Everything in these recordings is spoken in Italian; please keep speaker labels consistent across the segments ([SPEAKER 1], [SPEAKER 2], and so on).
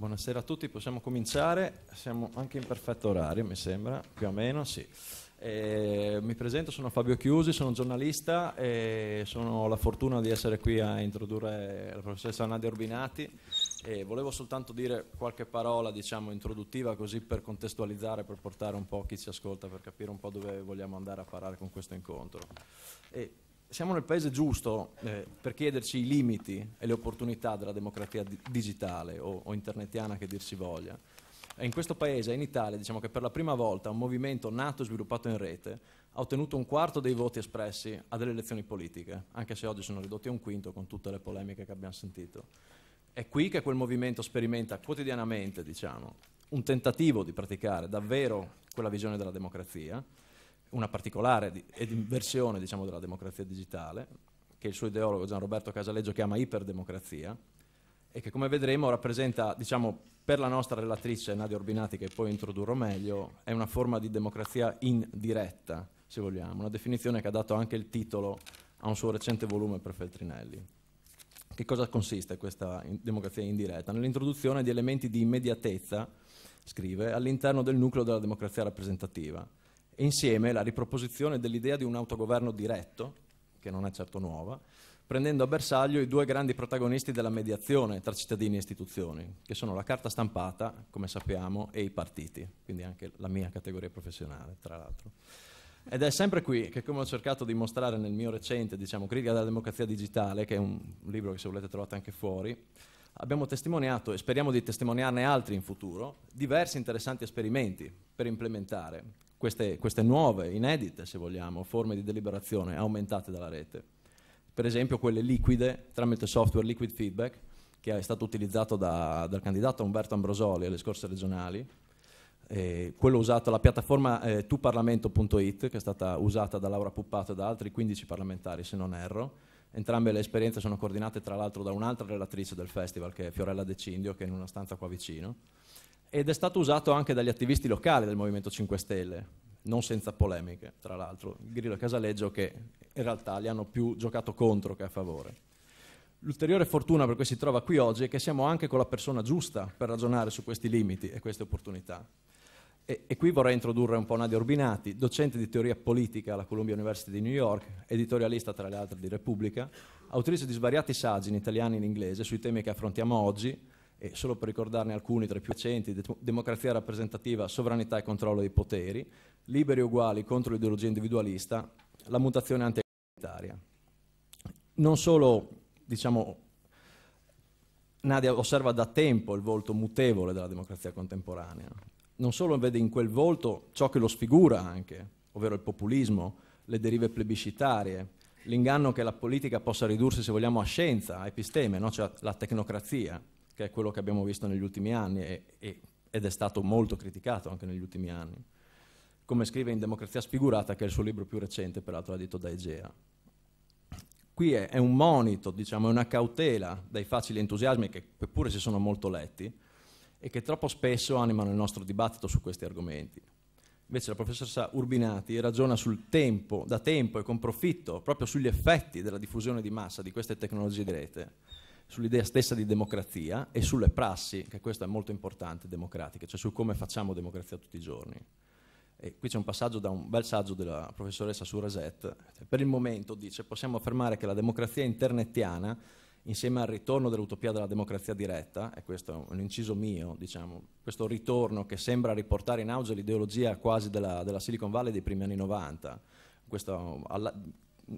[SPEAKER 1] Buonasera a tutti, possiamo cominciare, siamo anche in perfetto orario mi sembra, più o meno sì. Eh, mi presento, sono Fabio Chiusi, sono giornalista e sono la fortuna di essere qui a introdurre la professoressa Nadia Urbinati e volevo soltanto dire qualche parola diciamo introduttiva così per contestualizzare, per portare un po' chi ci ascolta, per capire un po' dove vogliamo andare a parare con questo incontro. E siamo nel paese giusto eh, per chiederci i limiti e le opportunità della democrazia di- digitale o, o, internetiana che dir si voglia. E eh, in questo paese, in Italia, diciamo che per la prima volta un movimento nato e sviluppato in rete ha ottenuto un quarto dei voti espressi a delle elezioni politiche, anche se oggi sono ridotti a un quinto con tutte le polemiche che abbiamo sentito. È qui che quel movimento sperimenta quotidianamente, diciamo, un tentativo di praticare davvero quella visione della democrazia, una particolare di, ed inversione diciamo, della democrazia digitale, che il suo ideologo Gianroberto Casaleggio chiama iperdemocrazia, e che come vedremo rappresenta, diciamo, per la nostra relatrice Nadia Orbinati, che poi introdurrò meglio, è una forma di democrazia indiretta, se vogliamo, una definizione che ha dato anche il titolo a un suo recente volume per Feltrinelli. Che cosa consiste questa in democrazia indiretta? Nell'introduzione di elementi di immediatezza, scrive, all'interno del nucleo della democrazia rappresentativa, insieme la riproposizione dell'idea di un autogoverno diretto, che non è certo nuova, prendendo a bersaglio i due grandi protagonisti della mediazione tra cittadini e istituzioni, che sono la carta stampata, come sappiamo, e i partiti, quindi anche la mia categoria professionale, tra l'altro. Ed è sempre qui che, come ho cercato di mostrare nel mio recente, diciamo, Critica della democrazia digitale, che è un libro che se volete trovate anche fuori, abbiamo testimoniato e speriamo di testimoniarne altri in futuro, diversi interessanti esperimenti per implementare queste, queste nuove, inedite se vogliamo, forme di deliberazione aumentate dalla rete. Per esempio quelle liquide tramite software Liquid Feedback, che è stato utilizzato da, dal candidato Umberto Ambrosoli alle scorse regionali, eh, quello usato, la piattaforma eh, tuparlamento.it che è stata usata da Laura Puppato e da altri 15 parlamentari se non erro, entrambe le esperienze sono coordinate tra l'altro da un'altra relatrice del festival che è Fiorella De Cindio che è in una stanza qua vicino ed è stato usato anche dagli attivisti locali del Movimento 5 Stelle, non senza polemiche, tra l'altro, Grillo e Casaleggio che in realtà li hanno più giocato contro che a favore. L'ulteriore fortuna per cui si trova qui oggi è che siamo anche con la persona giusta per ragionare su questi limiti e queste opportunità. E, e qui vorrei introdurre un po' Nadia Urbinati, docente di teoria politica alla Columbia University di New York, editorialista tra le altre di Repubblica, autrice di svariati saggi in italiano e in inglese sui temi che affrontiamo oggi, e solo per ricordarne alcuni tra i più recenti, de- democrazia rappresentativa, sovranità e controllo dei poteri, liberi e uguali contro l'ideologia individualista, la mutazione anti-egalitaria. Non solo, diciamo, Nadia osserva da tempo il volto mutevole della democrazia contemporanea, non solo vede in quel volto ciò che lo sfigura anche, ovvero il populismo, le derive plebiscitarie, l'inganno che la politica possa ridursi, se vogliamo, a scienza, a episteme, no? cioè la tecnocrazia, che è quello che abbiamo visto negli ultimi anni e, e, ed è stato molto criticato anche negli ultimi anni. Come scrive in Democrazia Sfigurata, che è il suo libro più recente, peraltro edito da Egea. Qui è, è un monito, diciamo, è una cautela dai facili entusiasmi che pure si sono molto letti e che troppo spesso animano il nostro dibattito su questi argomenti. Invece la professoressa Urbinati ragiona tempo, da tempo e con profitto, proprio sugli effetti della diffusione di massa di queste tecnologie di rete sull'idea stessa di democrazia e sulle prassi, che questo è molto importante, democratiche, cioè su come facciamo democrazia tutti i giorni. E qui c'è un passaggio da un bel saggio della professoressa Suraset. Per il momento dice possiamo affermare che la democrazia internettiana, insieme al ritorno dell'utopia della democrazia diretta, e questo è un inciso mio, diciamo, questo ritorno che sembra riportare in auge l'ideologia quasi della, della Silicon Valley dei primi anni 90, questo, alla,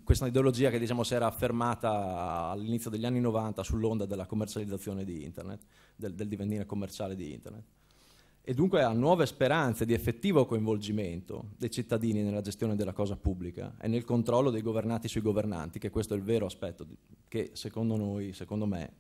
[SPEAKER 1] questa ideologia che diciamo, si era affermata all'inizio degli anni 90 sull'onda della commercializzazione di internet, del, del divenire commerciale di internet. E dunque ha nuove speranze di effettivo coinvolgimento dei cittadini nella gestione della cosa pubblica e nel controllo dei governati sui governanti, che questo è il vero aspetto di, che secondo noi, secondo me,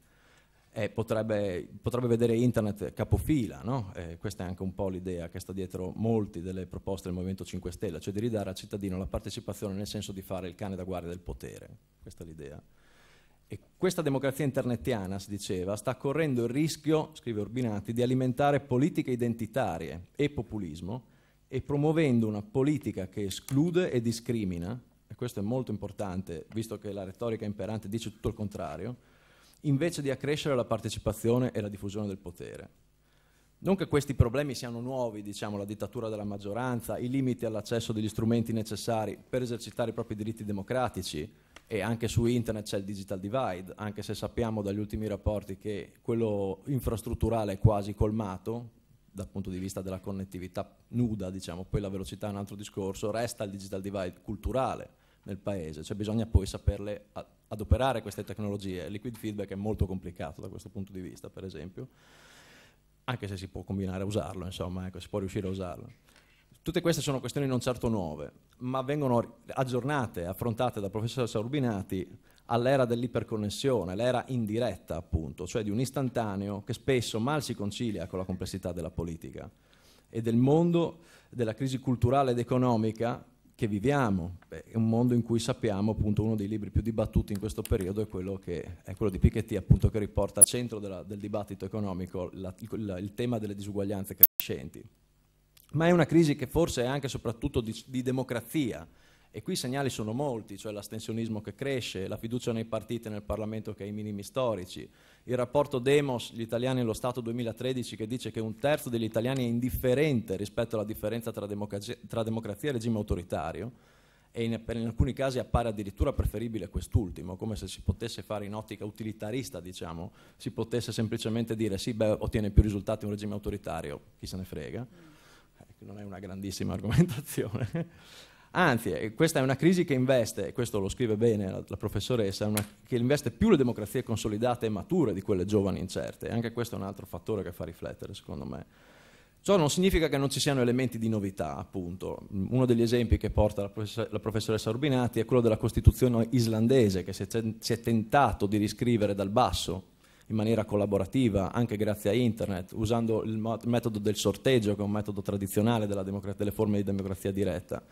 [SPEAKER 1] eh, potrebbe, potrebbe, vedere internet capofila, no? eh, questa è anche un po' l'idea che sta dietro molti delle proposte del Movimento 5 Stelle, cioè di ridare al cittadino la partecipazione nel senso di fare il cane da guardia del potere, questa è l'idea. E questa democrazia internetiana, si diceva, sta correndo il rischio, scrive Urbinati, di alimentare politiche identitarie e populismo e promuovendo una politica che esclude e discrimina, e questo è molto importante, visto che la retorica imperante dice tutto il contrario, invece di accrescere la partecipazione e la diffusione del potere. Non che questi problemi siano nuovi, diciamo la dittatura della maggioranza, i limiti all'accesso degli strumenti necessari per esercitare i propri diritti democratici e anche su internet c'è il digital divide, anche se sappiamo dagli ultimi rapporti che quello infrastrutturale è quasi colmato dal punto di vista della connettività nuda, diciamo, poi la velocità è un altro discorso, resta il digital divide culturale nel paese, cioè bisogna poi saperle adoperare queste tecnologie. Liquid feedback è molto complicato da questo punto di vista, per esempio, anche se si può combinare a usarlo, insomma, ecco, si può riuscire a usarlo. Tutte queste sono questioni non certo nuove, ma vengono aggiornate, affrontate dal professor Saurbinati all'era dell'iperconnessione, l'era indiretta appunto, cioè di un istantaneo che spesso mal si concilia con la complessità della politica e del mondo della crisi culturale ed economica che viviamo. Beh, è un mondo in cui sappiamo, appunto, uno dei libri più dibattuti in questo periodo è quello, che, è quello di Piketty, appunto, che riporta al centro della, del dibattito economico la, la, il tema delle disuguaglianze crescenti. Ma è una crisi che forse è anche e soprattutto di, di democrazia, e qui i segnali sono molti, cioè l'astensionismo che cresce, la fiducia nei partiti e nel Parlamento che è ai minimi storici, il rapporto Demos, gli italiani e lo Stato 2013 che dice che un terzo degli italiani è indifferente rispetto alla differenza tra, democrazia, tra democrazia e regime autoritario e in, in, alcuni casi appare addirittura preferibile quest'ultimo, come se si potesse fare in ottica utilitarista, diciamo, si potesse semplicemente dire sì, beh, ottiene più risultati un regime autoritario, chi se ne frega, eh, non è una grandissima argomentazione. Anzi, eh, questa è una crisi che investe, e questo lo scrive bene la, la professoressa, una, che investe più le democrazie consolidate e mature di quelle giovani incerte. Anche questo è un altro fattore che fa riflettere, secondo me. Ciò non significa che non ci siano elementi di novità, appunto. Uno degli esempi che porta la, professor- la professoressa Urbinati è quello della Costituzione islandese, che si è, c- si è tentato di riscrivere dal basso, in maniera collaborativa, anche grazie a internet, usando il metodo del sorteggio, che è un metodo tradizionale delle forme di democrazia diretta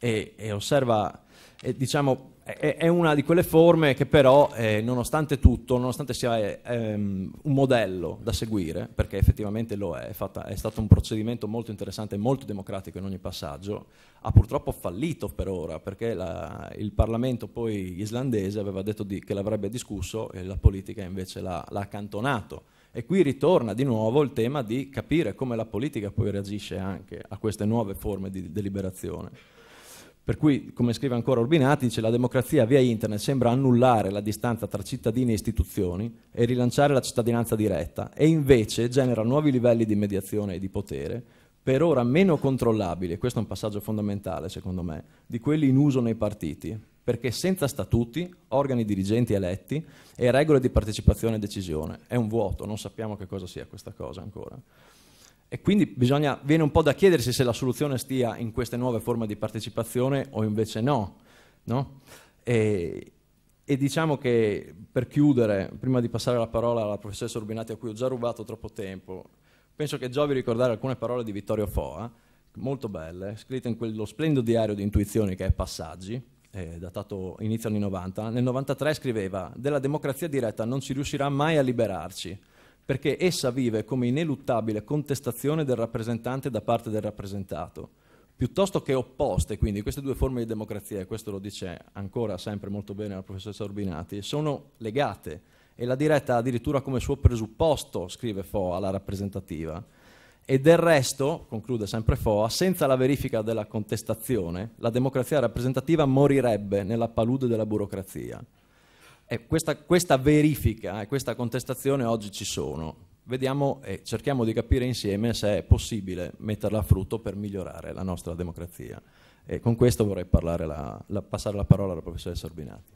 [SPEAKER 1] e, e osserva, e, diciamo, è, è, una di quelle forme che però, eh, nonostante tutto, nonostante sia ehm, un modello da seguire, perché effettivamente lo è, è, fatta, è stato un procedimento molto interessante e molto democratico in ogni passaggio, ha purtroppo fallito per ora, perché la, il Parlamento poi islandese aveva detto di, che l'avrebbe discusso e la politica invece l'ha, l'ha accantonato. E qui ritorna di nuovo il tema di capire come la politica poi reagisce anche a queste nuove forme di deliberazione. Per cui, come scrive ancora Urbinati, dice la democrazia via internet sembra annullare la distanza tra cittadini e istituzioni e rilanciare la cittadinanza diretta e invece genera nuovi livelli di mediazione e di potere, per ora meno controllabili, e questo è un passaggio fondamentale secondo me, di quelli in uso nei partiti, perché senza statuti, organi dirigenti eletti e regole di partecipazione e decisione. È un vuoto, non sappiamo che cosa sia questa cosa ancora. E quindi bisogna, viene un po' da chiedersi se la soluzione stia in queste nuove forme di partecipazione o invece no. no? E, e, diciamo che per chiudere, prima di passare la parola alla professoressa Urbinati a cui ho già rubato troppo tempo, penso che giovi ricordare alcune parole di Vittorio Foa, molto belle, scritte in quello splendido diario di intuizioni che è Passaggi, eh, datato inizio anni 90. Nel 93 scriveva, della democrazia diretta non ci riuscirà mai a liberarci perché essa vive come ineluttabile contestazione del rappresentante da parte del rappresentato, piuttosto che opposte, quindi queste due forme di democrazia, e questo lo dice ancora sempre molto bene la professoressa Urbinati, sono legate e la diretta addirittura come suo presupposto, scrive Foa, alla rappresentativa. E del resto, conclude sempre Foa, senza la verifica della contestazione, la democrazia rappresentativa morirebbe nella palude della burocrazia. E eh, questa, questa verifica e questa contestazione oggi ci sono. Vediamo e cerchiamo di capire insieme se è possibile metterla a frutto per migliorare la nostra democrazia. E con questo vorrei la, la, passare la parola alla professoressa Orbinati.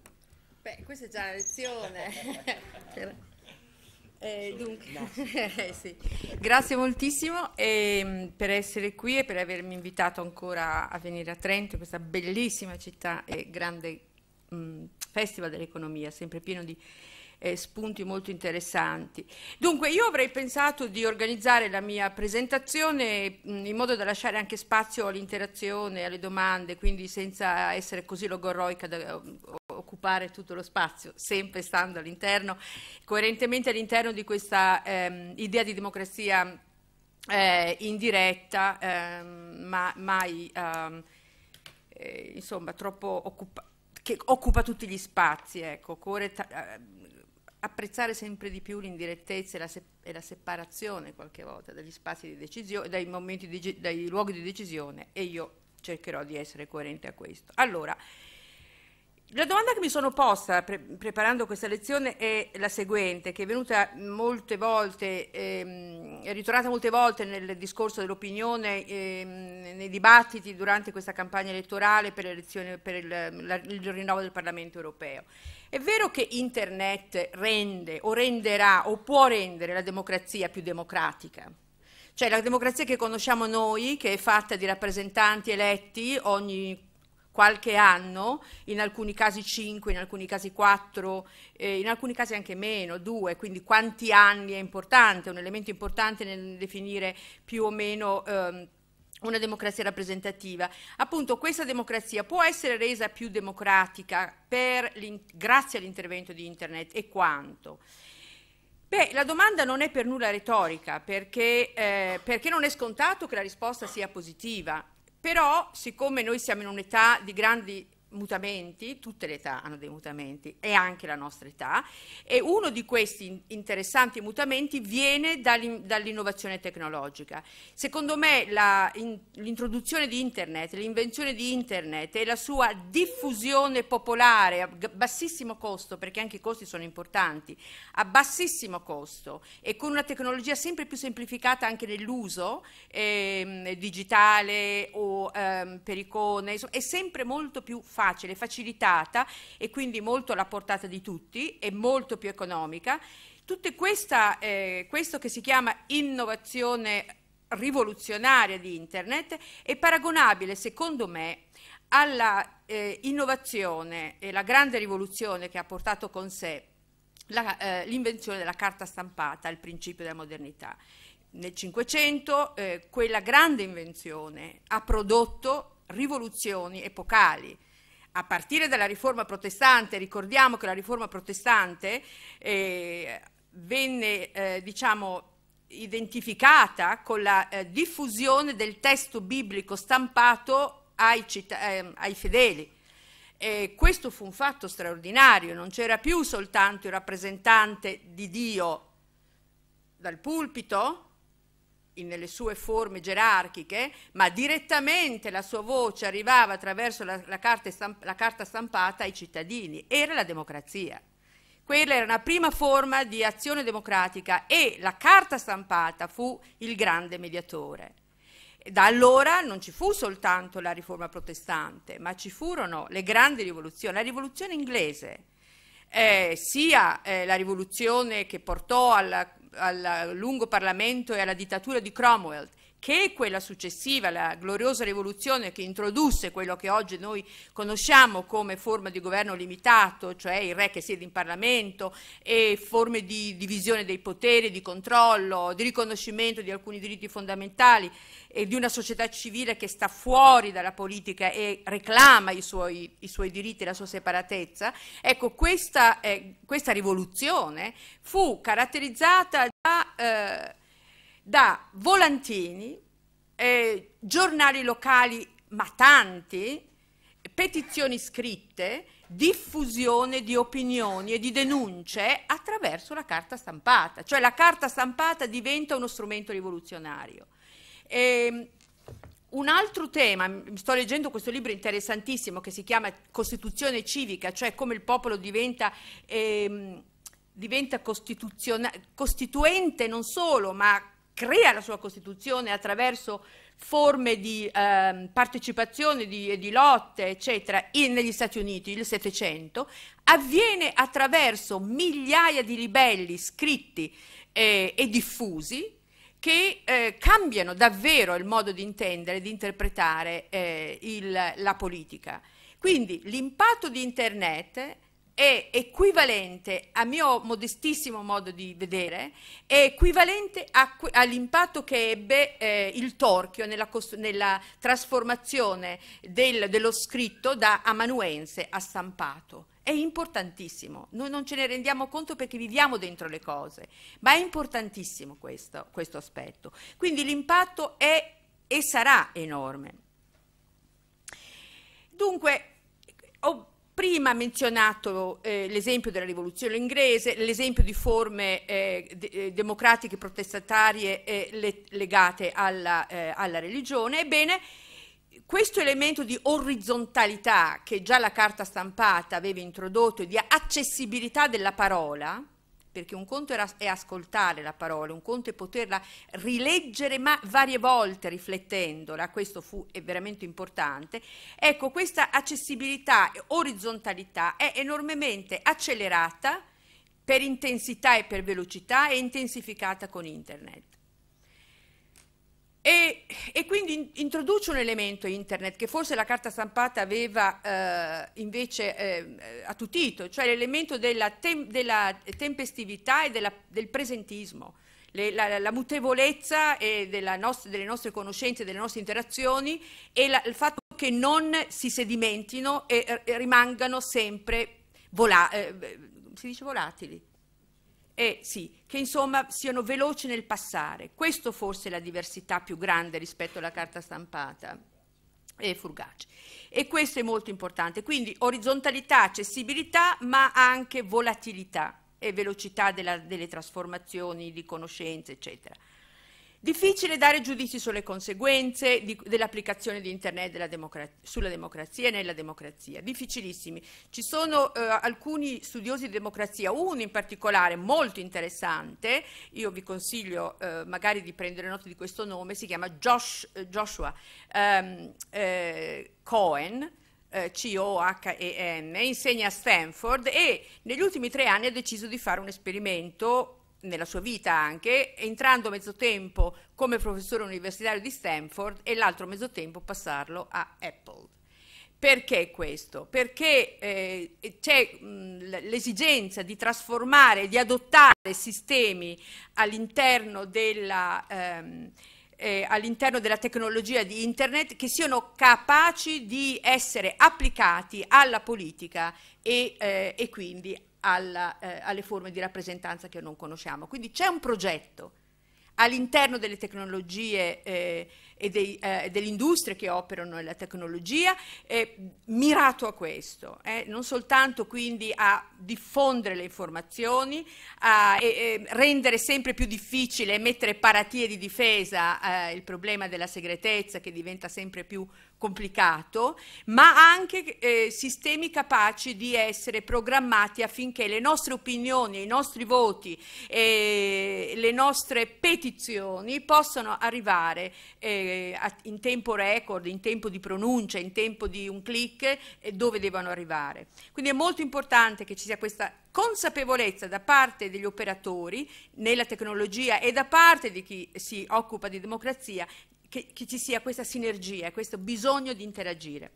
[SPEAKER 2] Beh, questa è già la lezione. Eh, dunque, sì. grazie moltissimo eh, per essere qui e per avermi invitato ancora a venire a Trento, questa bellissima città e grande Mm, festival dell'Economia, sempre pieno di eh, spunti molto interessanti. Dunque io avrei pensato di organizzare la mia presentazione mh, mm, in modo da lasciare anche spazio all'interazione, alle domande, quindi senza essere così logorroica da occupare tutto lo spazio, sempre stando all'interno, coerentemente all'interno di questa ehm, idea di democrazia eh, in diretta, ehm, ma mai ehm, eh, insomma troppo occupata che occupa tutti gli spazi, ecco, occorre ta- eh, apprezzare sempre di più l'indirettezza e la, se- e la, separazione qualche volta dagli spazi di decisione, dai, di ge- dai luoghi di decisione e io cercherò di essere coerente a questo. Allora, la domanda che mi sono posta pre- preparando questa lezione è la seguente, che è venuta molte volte, ehm, è ritornata molte volte nel discorso dell'opinione, ehm, nei dibattiti durante questa campagna elettorale per, per il, la, il rinnovo del Parlamento europeo. È vero che Internet rende o renderà o può rendere la democrazia più democratica, cioè la democrazia che conosciamo noi, che è fatta di rappresentanti eletti ogni qualche anno, in alcuni casi 5, in alcuni casi 4, eh, in alcuni casi anche meno, 2, quindi quanti anni è importante, un elemento importante nel definire più o meno... Ehm, una democrazia rappresentativa. Appunto, questa democrazia può essere resa più democratica grazie all'intervento di Internet e quanto? Beh, la domanda non è per nulla retorica, perché, eh, perché non è scontato che la risposta sia positiva però siccome noi siamo in un'età di grandi mutamenti, tutte le età hanno dei mutamenti e anche la nostra età e uno di questi interessanti mutamenti viene dall'innovazione tecnologica. Secondo me la, in, l'introduzione di internet, l'invenzione di internet e la sua diffusione popolare a bassissimo costo, perché anche i costi sono importanti, a bassissimo costo e con una tecnologia sempre più semplificata anche nell'uso eh, digitale o eh, per icone, insomma, è sempre molto più facile facile, facilitata e quindi molto alla portata di tutti e molto più economica. Tutto eh, questo che si chiama innovazione rivoluzionaria di Internet è paragonabile, secondo me, alla eh, innovazione e alla grande rivoluzione che ha portato con sé la, eh, l'invenzione della carta stampata, il principio della modernità. Nel Cinquecento eh, quella grande invenzione ha prodotto rivoluzioni epocali, a partire dalla riforma protestante, ricordiamo che la riforma protestante eh, venne eh, diciamo, identificata con la eh, diffusione del testo biblico stampato ai, ehm, ai fedeli. E questo fu un fatto straordinario, non c'era più soltanto il rappresentante di Dio dal pulpito, nelle sue forme gerarchiche, ma direttamente la sua voce arrivava attraverso la, la, carta stamp- la, carta stampata ai cittadini, era la democrazia. Quella era una prima forma di azione democratica e la carta stampata fu il grande mediatore. Da allora non ci fu soltanto la riforma protestante, ma ci furono le grandi rivoluzioni, la rivoluzione inglese, eh, sia eh, la rivoluzione che portò alla al lungo Parlamento e alla dittatura di Cromwell che quella successiva, la gloriosa rivoluzione che introdusse quello che oggi noi conosciamo come forma di governo limitato, cioè il re che siede in Parlamento e forme di divisione dei poteri, di controllo, di riconoscimento di alcuni diritti fondamentali e di una società civile che sta fuori dalla politica e reclama i suoi, i suoi diritti, la sua separatezza, ecco questa, eh, questa rivoluzione fu caratterizzata da... Eh, da volantini, eh, giornali locali, ma tanti, petizioni scritte, diffusione di opinioni e di denunce attraverso la carta stampata, cioè la carta stampata diventa uno strumento rivoluzionario. E ehm, un altro tema, sto leggendo questo libro interessantissimo che si chiama Costituzione civica, cioè come il popolo diventa, ehm, diventa costituente non solo, ma crea la sua Costituzione attraverso forme di eh, partecipazione, di, di, lotte, eccetera, in, negli Stati Uniti, il Settecento, avviene attraverso migliaia di ribelli scritti eh, e diffusi che eh, cambiano davvero il modo di intendere, di interpretare eh, il, la politica. Quindi l'impatto di Internet è equivalente, a mio modestissimo modo di vedere, è equivalente all'impatto che ebbe eh, il Torchio nella, nella trasformazione del, dello scritto da amanuense a stampato. È importantissimo, noi non ce ne rendiamo conto perché viviamo dentro le cose, ma è importantissimo questo, questo aspetto. Quindi l'impatto è e sarà enorme. Dunque, ho Prima ha menzionato eh, l'esempio della rivoluzione inglese, l'esempio di forme eh, de eh, democratiche protestatarie eh, le legate alla, eh, alla, religione. Ebbene, questo elemento di orizzontalità che già la carta stampata aveva introdotto e di accessibilità della parola, perché un conto era, è ascoltare la parola, un conto è poterla rileggere ma varie volte riflettendola, questo fu veramente importante. Ecco, questa accessibilità, orizzontalità è enormemente accelerata per intensità e per velocità e intensificata con internet. E, e quindi in, introduce un elemento internet che forse la carta stampata aveva eh, invece eh, attutito, cioè l'elemento della, tem, della, tempestività e della, del presentismo. Le, la, la, mutevolezza nostra, delle nostre conoscenze, delle nostre interazioni e la, il fatto che non si sedimentino e, e rimangano sempre vola, eh, si dice volatili, e eh, sì, che insomma siano veloci nel passare. Questo forse è la diversità più grande rispetto alla carta stampata e Furgace. E questo è molto importante. Quindi orizzontalità, accessibilità, ma anche volatilità e velocità della, delle trasformazioni di conoscenze, eccetera. Difficile dare giudizi sulle conseguenze di, dell'applicazione di Internet democra- sulla democrazia e nella democrazia, difficilissimi. Ci sono eh, alcuni studiosi di democrazia, uno in particolare molto interessante, io vi consiglio eh, magari di prendere nota di questo nome, si chiama Josh, eh, Joshua um, eh, Cohen, eh, c insegna a Stanford e negli ultimi tre anni ha deciso di fare un esperimento nella sua vita anche, entrando mezzo tempo come professore universitario di Stanford e l'altro mezzo tempo passarlo a Apple. Perché questo? Perché eh, c'è l'esigenza di trasformare, di adottare sistemi all'interno della, ehm, eh, all'interno della tecnologia di Internet che siano capaci di essere applicati alla politica e, eh, e quindi alla, eh, alle forme di rappresentanza che non conosciamo. Quindi c'è un progetto all'interno delle tecnologie eh, e dei, eh, delle industrie che operano nella tecnologia, eh, mirato a questo, eh. non soltanto quindi a diffondere le informazioni, a rendere sempre più difficile mettere paratie di difesa eh, il problema della segretezza che diventa sempre più complicato, ma anche eh, sistemi capaci di essere programmati affinché le nostre opinioni, i nostri voti, eh, le nostre petizioni possano arrivare eh, a, in tempo record, in tempo di pronuncia, in tempo di un clic eh, dove devono arrivare. Quindi è molto importante che ci sia questa consapevolezza da parte degli operatori nella tecnologia e da parte di chi si occupa di democrazia che, che ci sia questa sinergia, questo bisogno di interagire.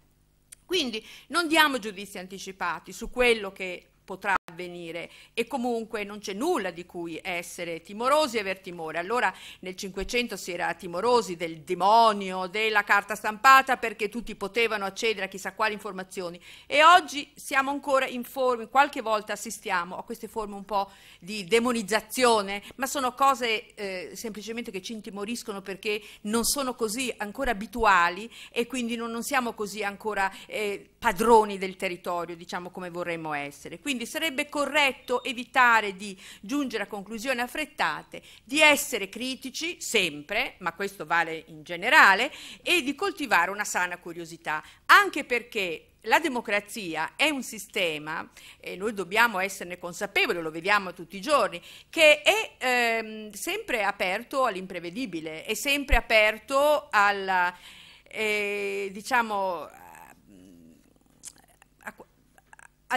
[SPEAKER 2] Quindi non diamo giudizi anticipati su quello che potrà avvenire e comunque non c'è nulla di cui essere timorosi e aver timore. Allora nel Cinquecento si era timorosi del demonio, della carta stampata perché tutti potevano accedere a chissà quali informazioni e oggi siamo ancora in forme, qualche volta assistiamo a queste forme un po' di demonizzazione, ma sono cose eh, semplicemente che ci intimoriscono perché non sono così ancora abituali e quindi non, non siamo così ancora... Eh, padroni del territorio, diciamo come vorremmo essere. Quindi sarebbe corretto evitare di giungere a conclusioni affrettate, di essere critici sempre, ma questo vale in generale, e di coltivare una sana curiosità, anche perché la democrazia è un sistema, e noi dobbiamo esserne consapevoli, lo vediamo tutti i giorni, che è ehm, sempre aperto all'imprevedibile, è sempre aperto alla, eh, diciamo,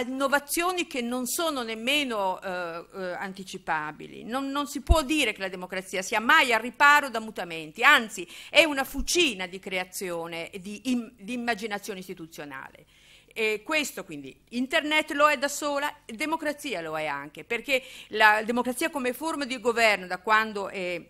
[SPEAKER 2] innovazioni che non sono nemmeno eh, eh, anticipabili. Non, non, si può dire che la democrazia sia mai al riparo da mutamenti, anzi è una fucina di creazione e di, di, immaginazione istituzionale. E questo quindi, internet lo è da sola, democrazia lo è anche, perché la democrazia come forma di governo da quando è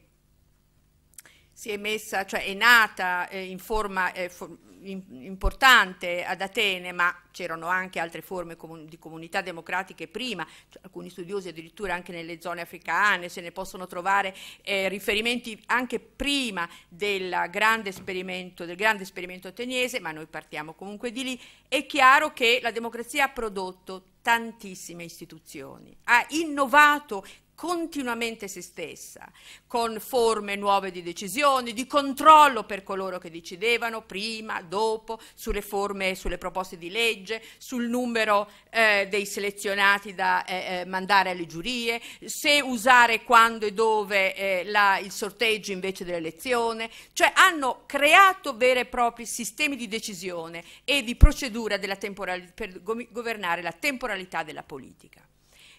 [SPEAKER 2] si è messa, cioè è nata eh, in forma eh, for in, importante ad Atene, ma c'erano anche altre forme comun di comunità democratiche prima, cioè, alcuni studiosi addirittura anche nelle zone africane, se ne possono trovare eh, riferimenti anche prima del grande, del grande esperimento ateniese, ma noi partiamo comunque di lì, è chiaro che la democrazia ha prodotto tantissime istituzioni, ha innovato continuamente se stessa, con forme nuove di decisioni, di controllo per coloro che decidevano prima, dopo, sulle forme, sulle proposte di legge, sul numero eh, dei selezionati da eh, eh mandare alle giurie, se usare quando e dove eh, la, il sorteggio invece dell'elezione, cioè hanno creato veri e propri sistemi di decisione e di procedura della per governare la temporalità della politica.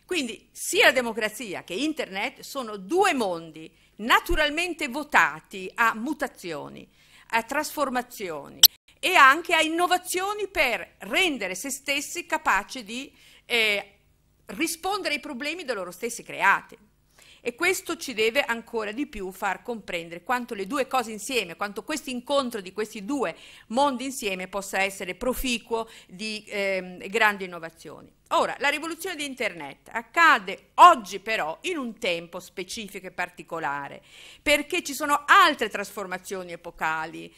[SPEAKER 2] Quindi sia la democrazia che internet sono due mondi naturalmente votati a mutazioni, a trasformazioni e anche a innovazioni per rendere se stessi capaci di eh, rispondere ai problemi da loro stessi creati. E questo ci deve ancora di più far comprendere quanto le due cose insieme, quanto questo incontro di questi due mondi insieme possa essere proficuo di eh, grandi innovazioni. Ora, la rivoluzione di Internet accade oggi però in un tempo specifico e particolare, perché ci sono altre trasformazioni epocali,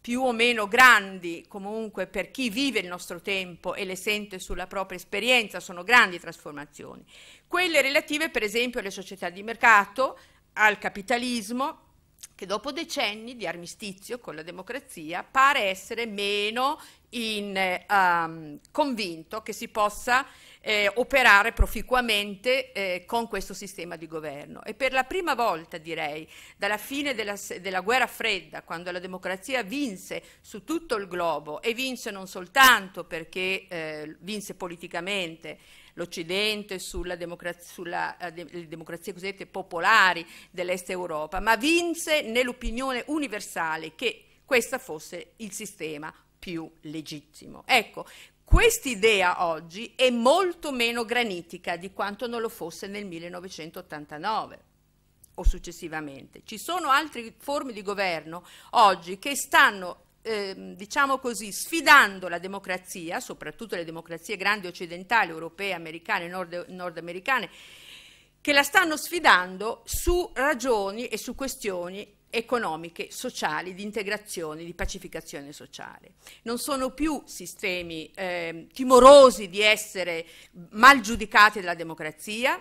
[SPEAKER 2] più o meno grandi, comunque per chi vive il nostro tempo e le sente sulla propria esperienza, sono grandi trasformazioni. Quelle relative per esempio alle società di mercato, al capitalismo, che dopo decenni di armistizio con la democrazia pare essere meno in, um, convinto che si possa eh, operare proficuamente eh, con questo sistema di governo. E per la prima volta, direi, dalla fine della, della guerra fredda, quando la democrazia vinse su tutto il globo e vinse non soltanto perché eh, vinse politicamente l'Occidente, sulla democrazia, sulle eh, de, democrazie cosiddette popolari dell'Est Europa, ma vinse nell'opinione universale che questo fosse il sistema più legittimo. Ecco, Quest'idea oggi è molto meno granitica di quanto non lo fosse nel 1989 o successivamente. Ci sono altre forme di governo oggi che stanno eh, diciamo così, sfidando la democrazia, soprattutto le democrazie grandi occidentali, europee, americane, nord- nordamericane, che la stanno sfidando su ragioni e su questioni economiche, sociali, di integrazione, di pacificazione sociale. Non sono più sistemi eh, timorosi di essere mal giudicati dalla democrazia,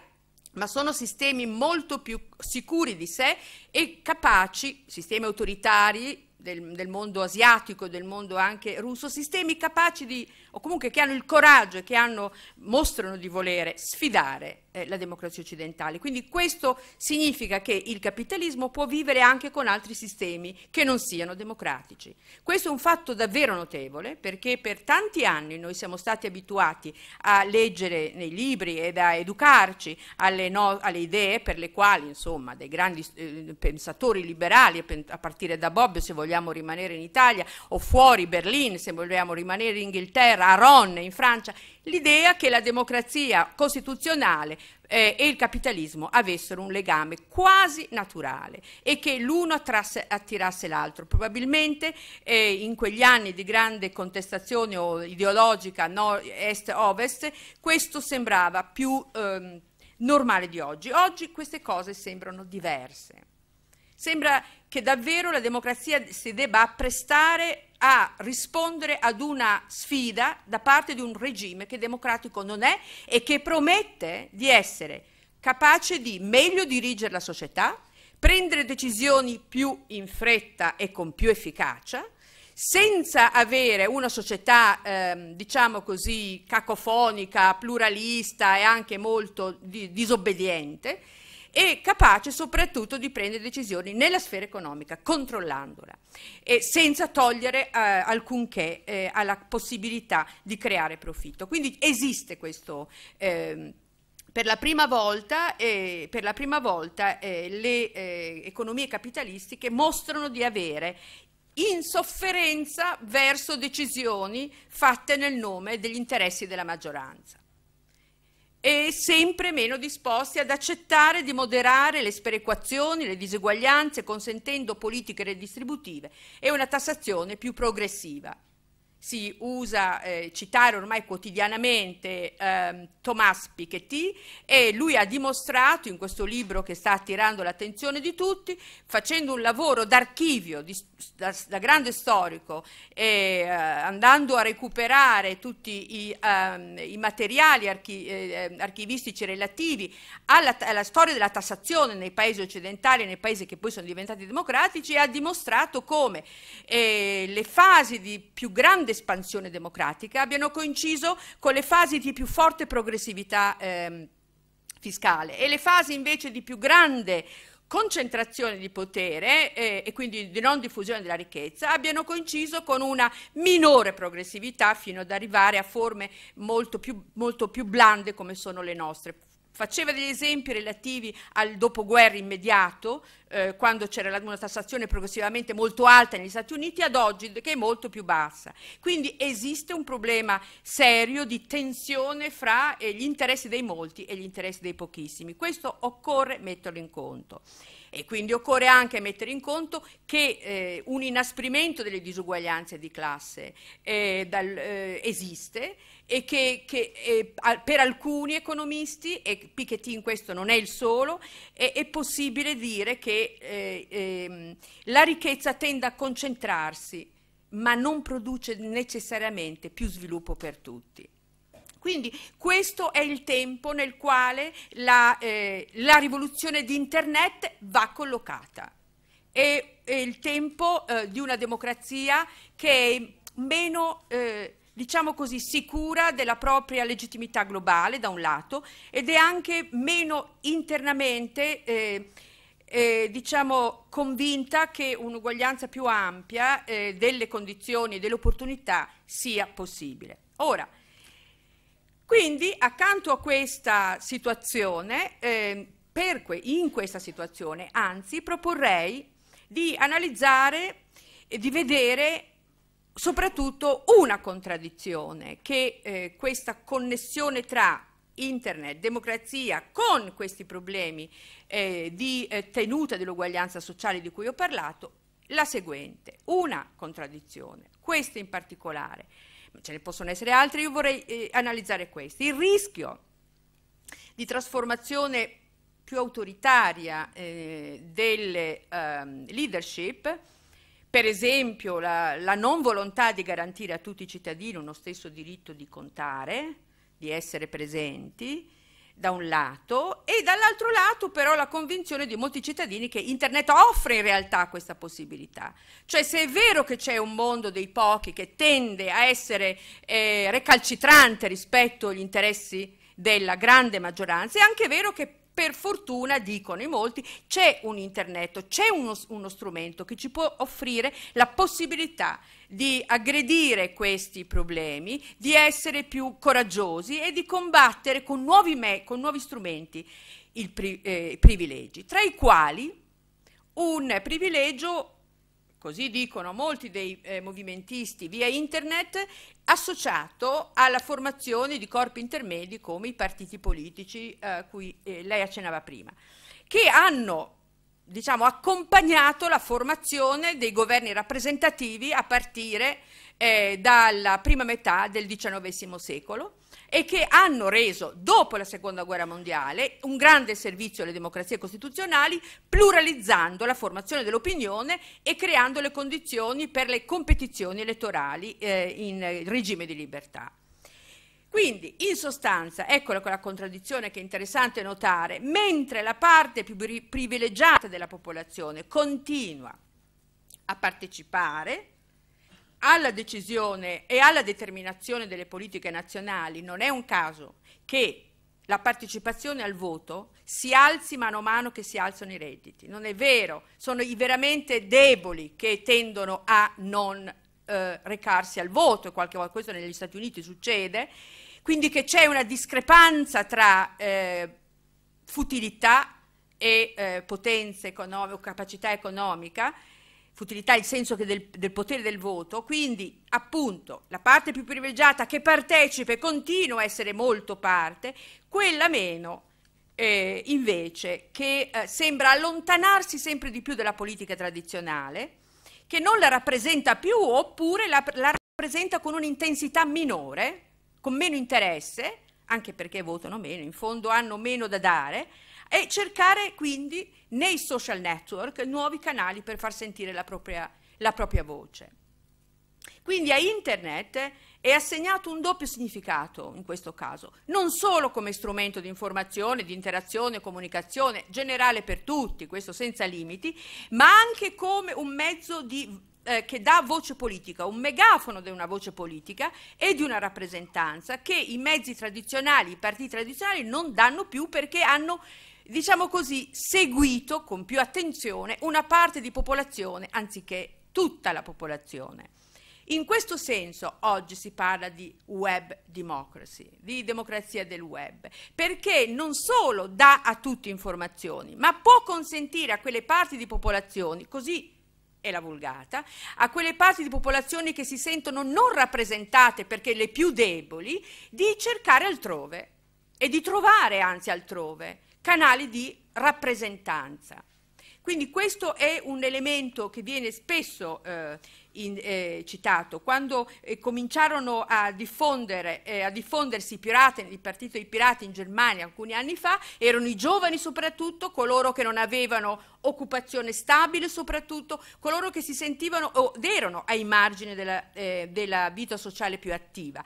[SPEAKER 2] ma sono sistemi molto più sicuri di sé e capaci, sistemi autoritari del, del mondo asiatico, del mondo anche russo, sistemi capaci di o comunque che hanno il coraggio e che hanno, mostrano di volere sfidare eh, la democrazia occidentale. Quindi questo significa che il capitalismo può vivere anche con altri sistemi che non siano democratici. Questo è un fatto davvero notevole perché per tanti anni noi siamo stati abituati a leggere nei libri ed a educarci alle, no, alle idee per le quali insomma, dei grandi eh, pensatori liberali, a partire da Bobbio se vogliamo rimanere in Italia, o fuori Berlino se vogliamo rimanere in Inghilterra, Inghilterra, a Ronne in Francia, l'idea che la democrazia costituzionale eh, e il capitalismo avessero un legame quasi naturale e che l'uno attrasse, attirasse l'altro. Probabilmente eh, in quegli anni di grande contestazione ideologica nord, est-ovest questo sembrava più ehm, normale di oggi. Oggi queste cose sembrano diverse. Sembra che davvero la democrazia si debba apprestare a rispondere ad una sfida da parte di un regime che democratico non è e che promette di essere capace di meglio dirigere la società, prendere decisioni più in fretta e con più efficacia, senza avere una società, ehm, diciamo così, cacofonica, pluralista e anche molto di disobbediente, e capace soprattutto di prendere decisioni nella sfera economica, controllandola, e senza togliere eh, alcunché eh, alla possibilità di creare profitto. Quindi esiste questo... Eh, per la prima volta, eh, la prima volta eh, le eh, economie capitalistiche mostrano di avere insofferenza verso decisioni fatte nel nome degli interessi della maggioranza e sempre meno disposti ad accettare di moderare le sperequazioni, le diseguaglianze, consentendo politiche redistributive e una tassazione più progressiva si usa eh, citare ormai quotidianamente eh, Thomas Piketty e lui ha dimostrato in questo libro che sta attirando l'attenzione di tutti, facendo un lavoro d'archivio di, da, da, grande storico e eh, andando a recuperare tutti i, ehm, i materiali archi, eh, ehm, archivistici relativi alla, alla storia della tassazione nei paesi occidentali e nei paesi che poi sono diventati democratici, ha dimostrato come eh, le fasi di più grande grande espansione democratica abbiano coinciso con le fasi di più forte progressività ehm, fiscale e le fasi invece di più grande concentrazione di potere eh, e quindi di non diffusione della ricchezza abbiano coinciso con una minore progressività fino ad arrivare a forme molto più, molto più blande come sono le nostre, Faceva degli esempi relativi al dopoguerra immediato, eh, quando c'era una tassazione progressivamente molto alta negli Stati Uniti, ad oggi che è molto più bassa. Quindi esiste un problema serio di tensione fra eh, gli interessi dei molti e gli interessi dei pochissimi. Questo occorre metterlo in conto. E quindi occorre anche mettere in conto che eh, un inasprimento delle disuguaglianze di classe eh, dal, eh, esiste e che, che eh, per alcuni economisti, e Piketty in questo non è il solo, è, è possibile dire che eh, eh, la ricchezza tende a concentrarsi, ma non produce necessariamente più sviluppo per tutti. Quindi questo è il tempo nel quale la, eh, la rivoluzione di Internet va collocata. È, è il tempo eh, di una democrazia che è meno eh, diciamo così, sicura della propria legittimità globale da un lato ed è anche meno internamente eh, eh, diciamo, convinta che un'uguaglianza più ampia eh, delle condizioni e delle opportunità sia possibile. Ora, quindi accanto a questa situazione, eh, per que in questa situazione, anzi, proporrei di analizzare e di vedere soprattutto una contraddizione, che eh, questa connessione tra internet, democrazia, con questi problemi eh, di eh, tenuta dell'uguaglianza sociale di cui ho parlato, la seguente, una contraddizione, questa in particolare, ce ne possono essere altre, io vorrei eh, analizzare questa, il rischio di trasformazione più autoritaria eh, delle ehm, leadership, per esempio la, la non volontà di garantire a tutti i cittadini uno stesso diritto di contare, di essere presenti, da un lato e dall'altro lato però la convinzione di molti cittadini che internet offre in realtà questa possibilità. Cioè se è vero che c'è un mondo dei pochi che tende a essere eh, recalcitrante rispetto agli interessi della grande maggioranza, è anche vero che per fortuna, dicono in molti, c'è un internet, c'è uno, uno strumento che ci può offrire la possibilità di aggredire questi problemi, di essere più coraggiosi e di combattere con nuovi, me, con nuovi strumenti i pri, eh, privilegi, tra i quali un privilegio così dicono molti dei eh, movimentisti via internet, associato alla formazione di corpi intermedi come i partiti politici a eh, cui eh, lei accennava prima, che hanno diciamo, accompagnato la formazione dei governi rappresentativi a partire eh, dalla prima metà del XIX secolo e che hanno reso, dopo la Seconda Guerra Mondiale, un grande servizio alle democrazie costituzionali, pluralizzando la formazione dell'opinione e creando le condizioni per le competizioni elettorali eh, in eh, regime di libertà. Quindi, in sostanza, eccola quella contraddizione che è interessante notare, mentre la parte più privilegiata della popolazione continua a partecipare alla decisione e alla determinazione delle politiche nazionali non è un caso che la partecipazione al voto si alzi mano a mano che si alzano i redditi. Non è vero, sono i veramente deboli che tendono a non eh, recarsi al voto, e qualche volta questo negli Stati Uniti succede, quindi che c'è una discrepanza tra eh, futilità e eh, potenza economica, capacità economica futilità il senso del, del, potere del voto, quindi appunto la parte più privilegiata che partecipe continua a essere molto parte, quella meno eh, invece che eh, sembra allontanarsi sempre di più dalla politica tradizionale, che non la rappresenta più oppure la, la rappresenta con un'intensità minore, con meno interesse, anche perché votano meno, in fondo hanno meno da dare, e cercare quindi nei social network nuovi canali per far sentire la propria, la propria voce. Quindi a internet è assegnato un doppio significato in questo caso, non solo come strumento di informazione, di interazione e comunicazione generale per tutti, questo senza limiti, ma anche come un mezzo di, eh, che dà voce politica, un megafono di una voce politica e di una rappresentanza che i mezzi tradizionali, i partiti tradizionali non danno più perché hanno diciamo così, seguito con più attenzione una parte di popolazione anziché tutta la popolazione. In questo senso oggi si parla di web democracy, di democrazia del web, perché non solo dà a tutti informazioni, ma può consentire a quelle parti di popolazioni, così è la vulgata, a quelle parti di popolazioni che si sentono non rappresentate perché le più deboli, di cercare altrove e di trovare anzi altrove canali di rappresentanza. Quindi questo è un elemento che viene spesso eh, in, eh, citato. Quando eh, cominciarono a, eh, a diffondersi i pirati, il partito dei pirati in Germania alcuni anni fa, erano i giovani soprattutto, coloro che non avevano occupazione stabile soprattutto, coloro che si sentivano o erano ai margini della, eh, della vita sociale più attiva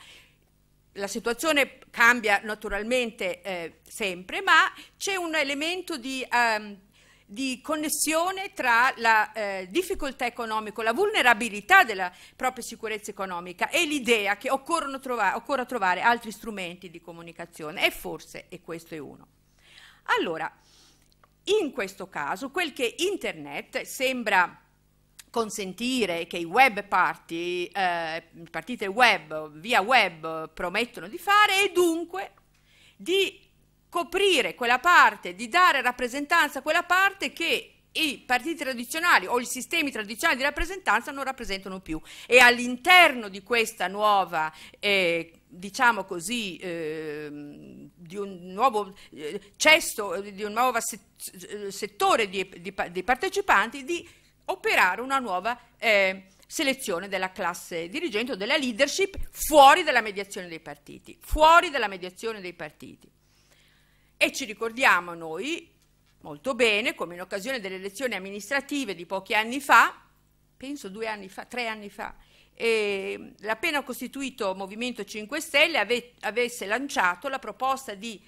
[SPEAKER 2] la situazione cambia naturalmente eh, sempre, ma c'è un elemento di, ehm, di connessione tra la eh, difficoltà economica, la vulnerabilità della propria sicurezza economica e l'idea che trova occorra trovare altri strumenti di comunicazione e forse, e questo è uno. Allora, in questo caso, quel che Internet sembra consentire che i web party, eh, partite web, via web promettono di fare e dunque di coprire quella parte, di dare rappresentanza a quella parte che i partiti tradizionali o i sistemi tradizionali di rappresentanza non rappresentano più e all'interno di questa nuova eh, diciamo così eh, di un nuovo eh, cesto di un nuovo eh, settore di, di, di partecipanti di operare una nuova eh, selezione della classe dirigente o della leadership fuori dalla mediazione dei partiti, fuori dalla mediazione dei partiti. E ci ricordiamo noi molto bene come in occasione delle elezioni amministrative di pochi anni fa, penso due anni fa, tre anni fa, ehm, l'appena costituito Movimento 5 Stelle ave, avesse lanciato la proposta di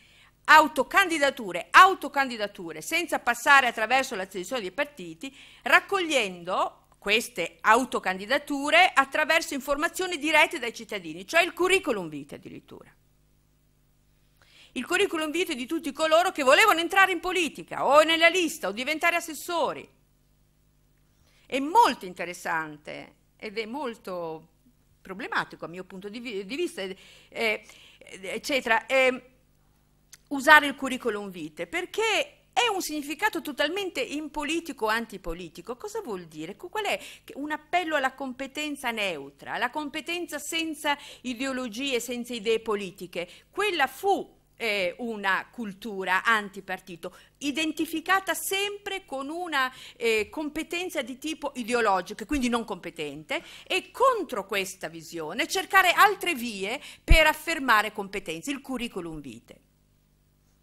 [SPEAKER 2] autocandidature, autocandidature senza passare attraverso la selezione dei partiti, raccogliendo queste autocandidature attraverso informazioni dirette dai cittadini, cioè il curriculum vitae addirittura. Il curriculum vitae di tutti coloro che volevano entrare in politica o nella lista o diventare assessori. È molto interessante ed è molto problematico a mio punto di, vista, eccetera. E, ehm, usare il curriculum vitae, perché è un significato totalmente impolitico o antipolitico. Cosa vuol dire? Qual è un appello alla competenza neutra, alla competenza senza ideologie, senza idee politiche? Quella fu eh, una cultura antipartito, identificata sempre con una eh, competenza di tipo ideologico, quindi non competente, e contro questa visione cercare altre vie per affermare competenze, il curriculum vitae.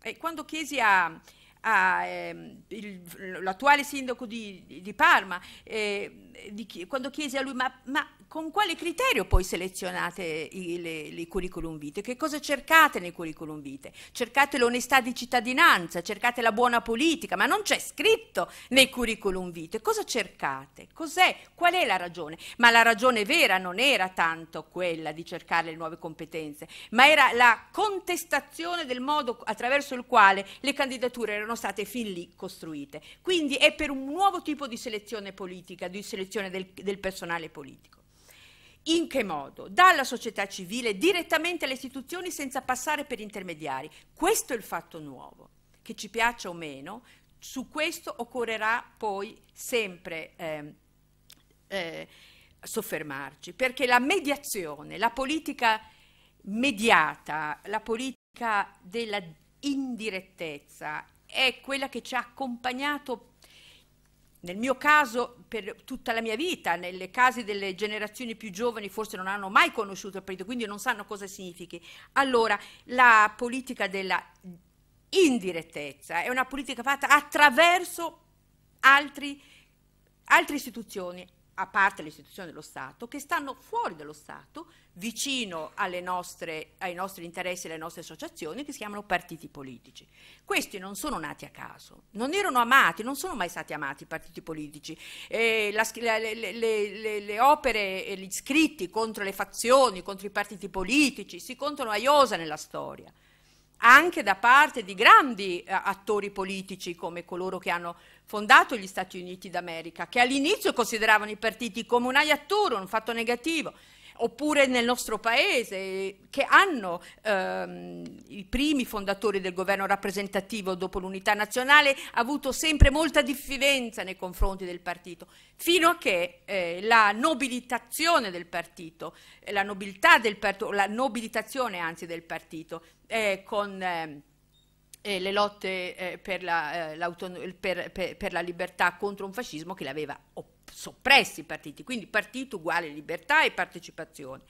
[SPEAKER 2] E quando chiesi a, a, eh, il, l'attuale sindaco di, di Parma, eh, di quando chiesi a lui ma, ma, con quale criterio poi selezionate i, curriculum vitae? Che cosa cercate nei curriculum vitae? Cercate l'onestà di cittadinanza, cercate la buona politica, ma non c'è scritto nei curriculum vitae. Cosa cercate? Cos'è? Qual è la ragione? Ma la ragione vera non era tanto quella di cercare le nuove competenze, ma era la contestazione del modo attraverso il quale le candidature erano state fin lì costruite. Quindi è per un nuovo tipo di selezione politica, di selezione del, del personale politico. In che modo? Dalla società civile direttamente alle istituzioni senza passare per intermediari. Questo è il fatto nuovo. Che ci piaccia o meno, su questo occorrerà poi sempre eh, eh, soffermarci, perché la mediazione, la politica mediata, la politica della indirettezza è quella che ci ha accompagnato nel mio caso per tutta la mia vita, nelle case delle generazioni più giovani forse non hanno mai conosciuto il partito, quindi non sanno cosa significhi. Allora, la politica della indirettezza è una politica fatta attraverso altri, altre istituzioni, a parte le istituzioni dello Stato, che stanno fuori dello Stato, vicino nostre, ai nostri interessi e alle nostre associazioni, che si chiamano partiti politici. Questi non sono nati a caso, non erano amati, non sono mai stati amati i partiti politici. Eh, la, le, le, le, opere e gli scritti contro le fazioni, contro i partiti politici, si contano a iosa nella storia anche da parte di grandi eh, attori politici come coloro che hanno fondato gli Stati Uniti d'America, che all'inizio consideravano i partiti come un aiatturo, un fatto negativo, oppure nel nostro paese, che hanno ehm, i primi fondatori del governo rappresentativo dopo l'unità nazionale, avuto sempre molta diffidenza nei confronti del partito, fino a che eh, la nobilitazione del partito, eh, la nobiltà del partito, la nobilitazione anzi del partito, eh, con... Eh, eh, le lotte eh, per, la, eh, per, per, per, la, libertà contro un fascismo che l'aveva soppressi i partiti, quindi partito uguale libertà e partecipazione.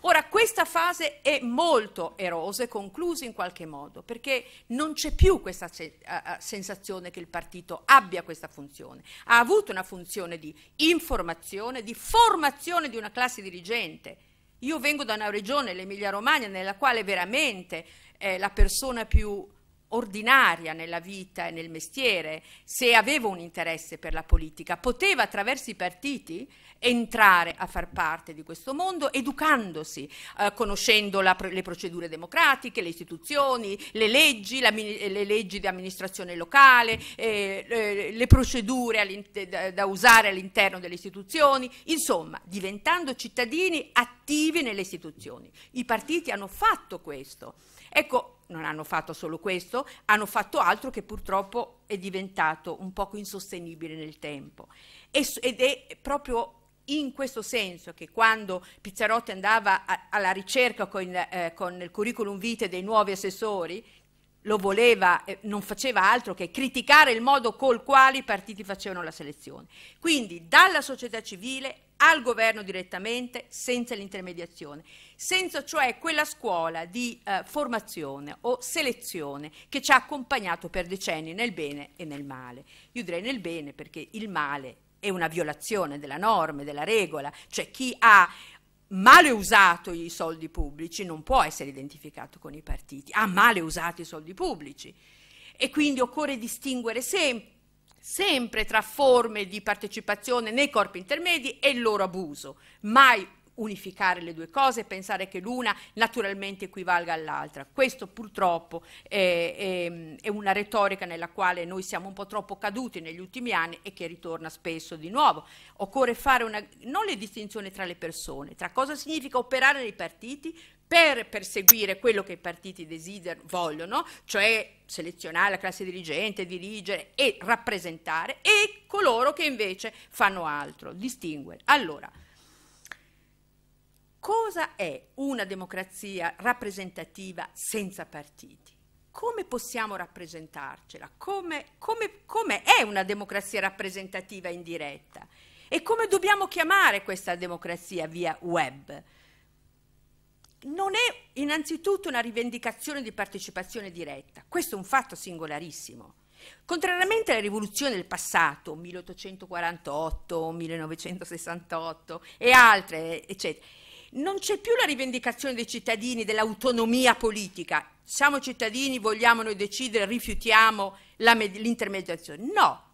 [SPEAKER 2] Ora questa fase è molto erosa e conclusa in qualche modo, perché non c'è più questa se sensazione che il partito abbia questa funzione, ha avuto una funzione di informazione, di formazione di una classe dirigente. Io vengo da una regione, l'Emilia Romagna, nella quale veramente eh, la persona più ordinaria nella vita e nel mestiere, se aveva un interesse per la politica, poteva attraverso i partiti entrare a far parte di questo mondo educandosi, eh, conoscendo la, le procedure democratiche, le istituzioni, le leggi, la, le leggi di amministrazione locale, eh, le, le procedure da, da usare all'interno delle istituzioni, insomma, diventando cittadini attivi nelle istituzioni. I partiti hanno fatto questo. Ecco, non hanno fatto solo questo, hanno fatto altro che purtroppo è diventato un poco insostenibile nel tempo. Ed è proprio in questo senso che quando Pizzarotti andava a, alla ricerca con, eh, con il curriculum vitae dei nuovi assessori, lo voleva, eh, non faceva altro che criticare il modo col quale i partiti facevano la selezione. Quindi dalla società civile al governo direttamente senza l'intermediazione, senza cioè quella scuola di eh, formazione o selezione che ci ha accompagnato per decenni nel bene e nel male. Io direi nel bene perché il male è una violazione della norma, della regola, cioè chi ha male usato i soldi pubblici non può essere identificato con i partiti, ha male usato i soldi pubblici e quindi occorre distinguere sempre sempre tra forme di partecipazione nei corpi intermedi e il loro abuso, mai unificare le due cose, pensare che l'una naturalmente equivalga all'altra. Questo purtroppo è, è, è, una retorica nella quale noi siamo un po' troppo caduti negli ultimi anni e che ritorna spesso di nuovo. Occorre fare una, non le distinzioni tra le persone, tra cosa significa operare nei partiti per perseguire quello che i partiti desiderano, vogliono, cioè selezionare la classe dirigente, dirigere e rappresentare, e coloro che invece fanno altro, distinguere. Allora, Cosa è una democrazia rappresentativa senza partiti? Come possiamo rappresentarcela? Come, come, come è una democrazia rappresentativa indiretta? E come dobbiamo chiamare questa democrazia via web? non è innanzitutto una rivendicazione di partecipazione diretta, questo è un fatto singolarissimo. Contrariamente alle rivoluzioni del passato, 1848, 1968 e altre, eccetera, non c'è più la rivendicazione dei cittadini dell'autonomia politica. Siamo cittadini, vogliamo noi decidere, rifiutiamo l'intermediazione. No,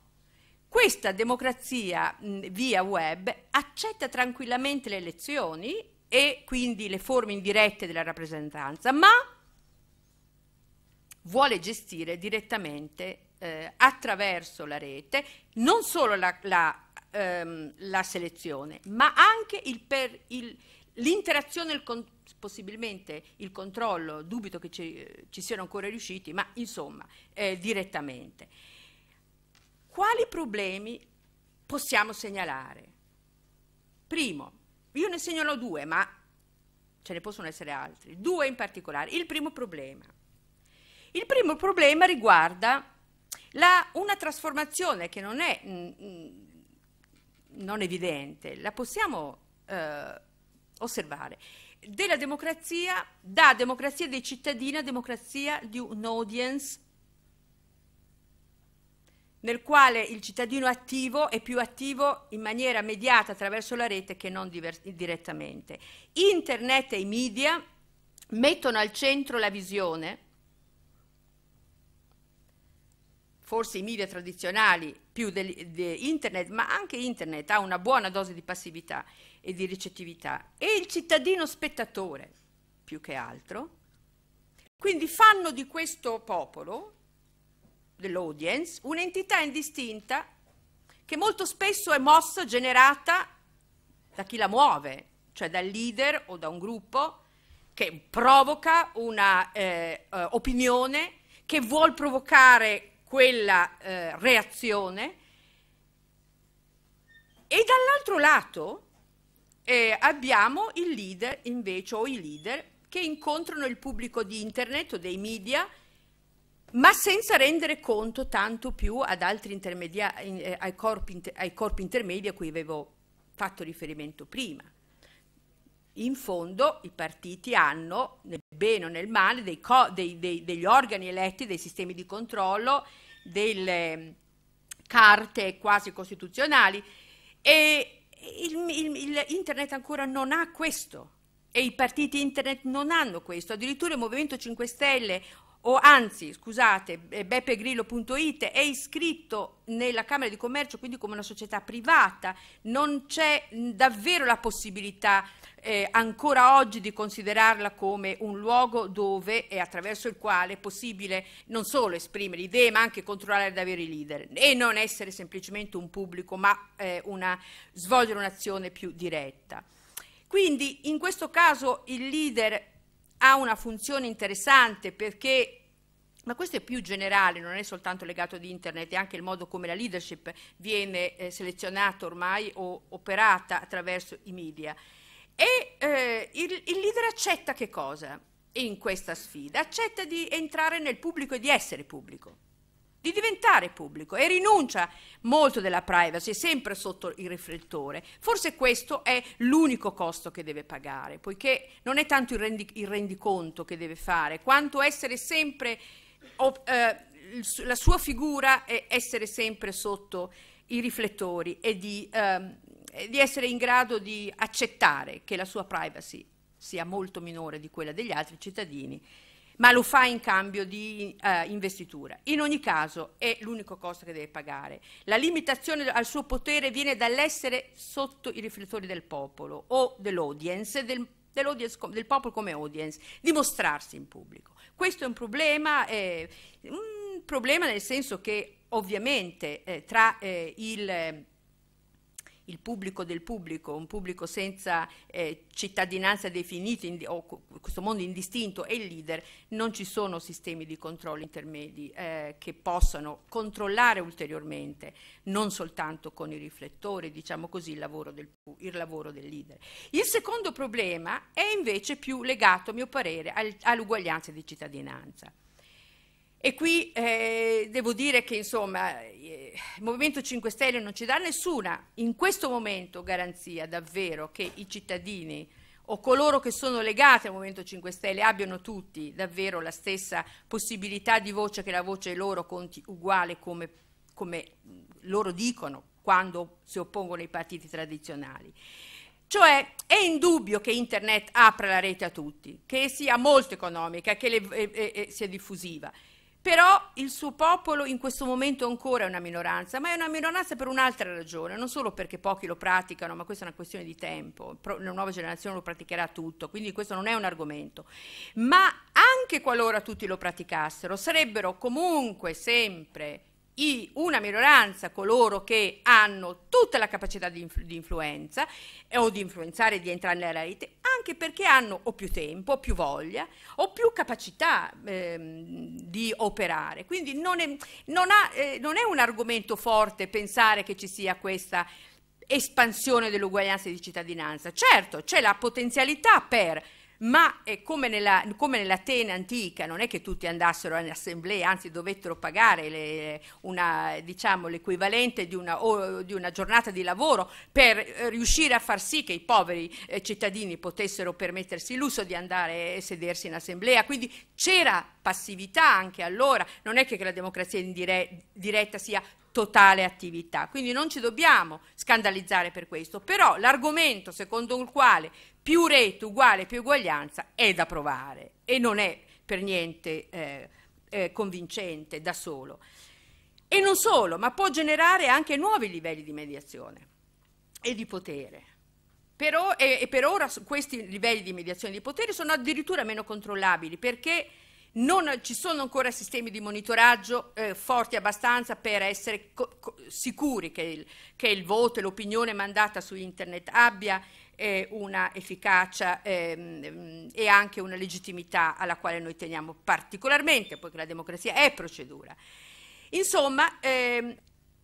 [SPEAKER 2] questa democrazia mh, via web accetta tranquillamente le elezioni e quindi le forme indirette della rappresentanza, ma vuole gestire direttamente eh, attraverso la rete non solo la, la, ehm, la selezione, ma anche il, per, il l'interazione e possibilmente il controllo, dubito che ci, ci siano ancora riusciti, ma insomma eh, direttamente. Quali problemi possiamo segnalare? Primo, io ne segnalo due, ma ce ne possono essere altri, due in particolare. Il primo problema. Il primo problema riguarda la, una trasformazione che non è mh, mm, mh, mm, non evidente, la possiamo eh, osservare, della democrazia, da democrazia dei cittadini a democrazia di un audience, nel quale il cittadino attivo è più attivo in maniera mediata attraverso la rete che non direttamente. Internet e i media mettono al centro la visione, forse i media tradizionali più di internet, ma anche internet ha una buona dose di passività, e di ricettività e il cittadino spettatore più che altro. Quindi fanno di questo popolo, dell'audience, un'entità indistinta che molto spesso è mossa, generata da chi la muove, cioè dal leader o da un gruppo che provoca una eh, eh opinione, che vuol provocare quella eh, reazione. E dall'altro lato eh, abbiamo il leader invece o i leader che incontrano il pubblico di internet o dei media ma senza rendere conto tanto più ad altri intermedia- eh, ai, corpi inter- ai corpi intermedi a cui avevo fatto riferimento prima. In fondo i partiti hanno, nel bene o nel male, dei co- dei, dei, degli organi eletti, dei sistemi di controllo, delle ehm, carte quasi costituzionali e il, il, il internet ancora non ha questo e i partiti internet non hanno questo, addirittura il Movimento 5 Stelle o anzi, scusate, eh, beppegrillo.it è iscritto nella Camera di Commercio, quindi come una società privata, non c'è davvero la possibilità eh, ancora oggi di considerarla come un luogo dove e attraverso il quale è possibile non solo esprimere idee, ma anche controllare davvero i leader e non essere semplicemente un pubblico, ma eh, una, svolgere un'azione più diretta. Quindi in questo caso il leader ha una funzione interessante perché ma questo è più generale, non è soltanto legato ad internet, è anche il modo come la leadership viene eh, selezionata ormai o operata attraverso i media. E eh, il, il, leader accetta che cosa in questa sfida? Accetta di entrare nel pubblico e di essere pubblico di diventare pubblico e rinuncia molto della privacy, sempre sotto il riflettore. Forse questo è l'unico costo che deve pagare, poiché non è tanto il, rendi, il rendiconto che deve fare, quanto essere sempre, eh, la sua figura è essere sempre sotto i riflettori e di, eh, di essere in grado di accettare che la sua privacy sia molto minore di quella degli altri cittadini ma lo fa in cambio di eh, investitura. In ogni caso è l'unico costo che deve pagare. La limitazione al suo potere viene dall'essere sotto i riflettori del popolo o dell'audience, del, dell'audience del popolo come audience, dimostrarsi in pubblico. Questo è un problema, eh, un problema nel senso che ovviamente eh, tra eh, il il pubblico del pubblico, un pubblico senza eh, cittadinanza definita in, o questo mondo indistinto e il leader, non ci sono sistemi di controllo intermedi eh, che possano controllare ulteriormente, non soltanto con i riflettori, diciamo così, il lavoro, del, il lavoro del leader. Il secondo problema è invece più legato, a mio parere, al, all'uguaglianza di cittadinanza. E qui eh, devo dire che insomma il eh, Movimento 5 Stelle non ci dà nessuna, in questo momento, garanzia davvero che i cittadini o coloro che sono legati al Movimento 5 Stelle abbiano tutti davvero la stessa possibilità di voce che la voce loro conti uguale come, come loro dicono quando si oppongono ai partiti tradizionali. Cioè è indubbio che Internet apra la rete a tutti, che sia molto economica, che le, eh, eh, eh sia diffusiva. Però il suo popolo in questo momento ancora è una minoranza, ma è una minoranza per un'altra ragione, non solo perché pochi lo praticano, ma questa è una questione di tempo, la nuova generazione lo praticherà tutto, quindi questo non è un argomento, ma anche qualora tutti lo praticassero, sarebbero comunque sempre i, una minoranza coloro che hanno tutta la capacità di, influ, di influenza eh, o di influenzare, di entrare nella rete, anche perché hanno o più tempo, o più voglia, o più capacità eh, di operare. Quindi non è, non, ha, eh, non è un argomento forte pensare che ci sia questa espansione dell'uguaglianza di cittadinanza. Certo, c'è la potenzialità per ma è eh, come, nella, come nell'Atene antica non è che tutti andassero in assemblea, anzi dovettero pagare le, una, diciamo, l'equivalente di una, di una, giornata di lavoro per eh, riuscire a far sì che i poveri eh, cittadini potessero permettersi l'uso di andare e sedersi in assemblea. Quindi c'era passività anche allora, non è che la democrazia dire, diretta sia totale attività. Quindi non ci dobbiamo scandalizzare per questo, però l'argomento secondo il quale più rete uguale più uguaglianza è da provare e non è per niente eh, eh, convincente da solo. E non solo, ma può generare anche nuovi livelli di mediazione e di potere. Però, e, e per ora questi livelli di mediazione e di potere sono addirittura meno controllabili perché non ci sono ancora sistemi di monitoraggio eh, forti abbastanza per essere sicuri che il, che il voto e l'opinione mandata su internet abbia eh, una efficacia ehm, ehm, e anche una legittimità alla quale noi teniamo particolarmente, poiché la democrazia è procedura. Insomma, ehm,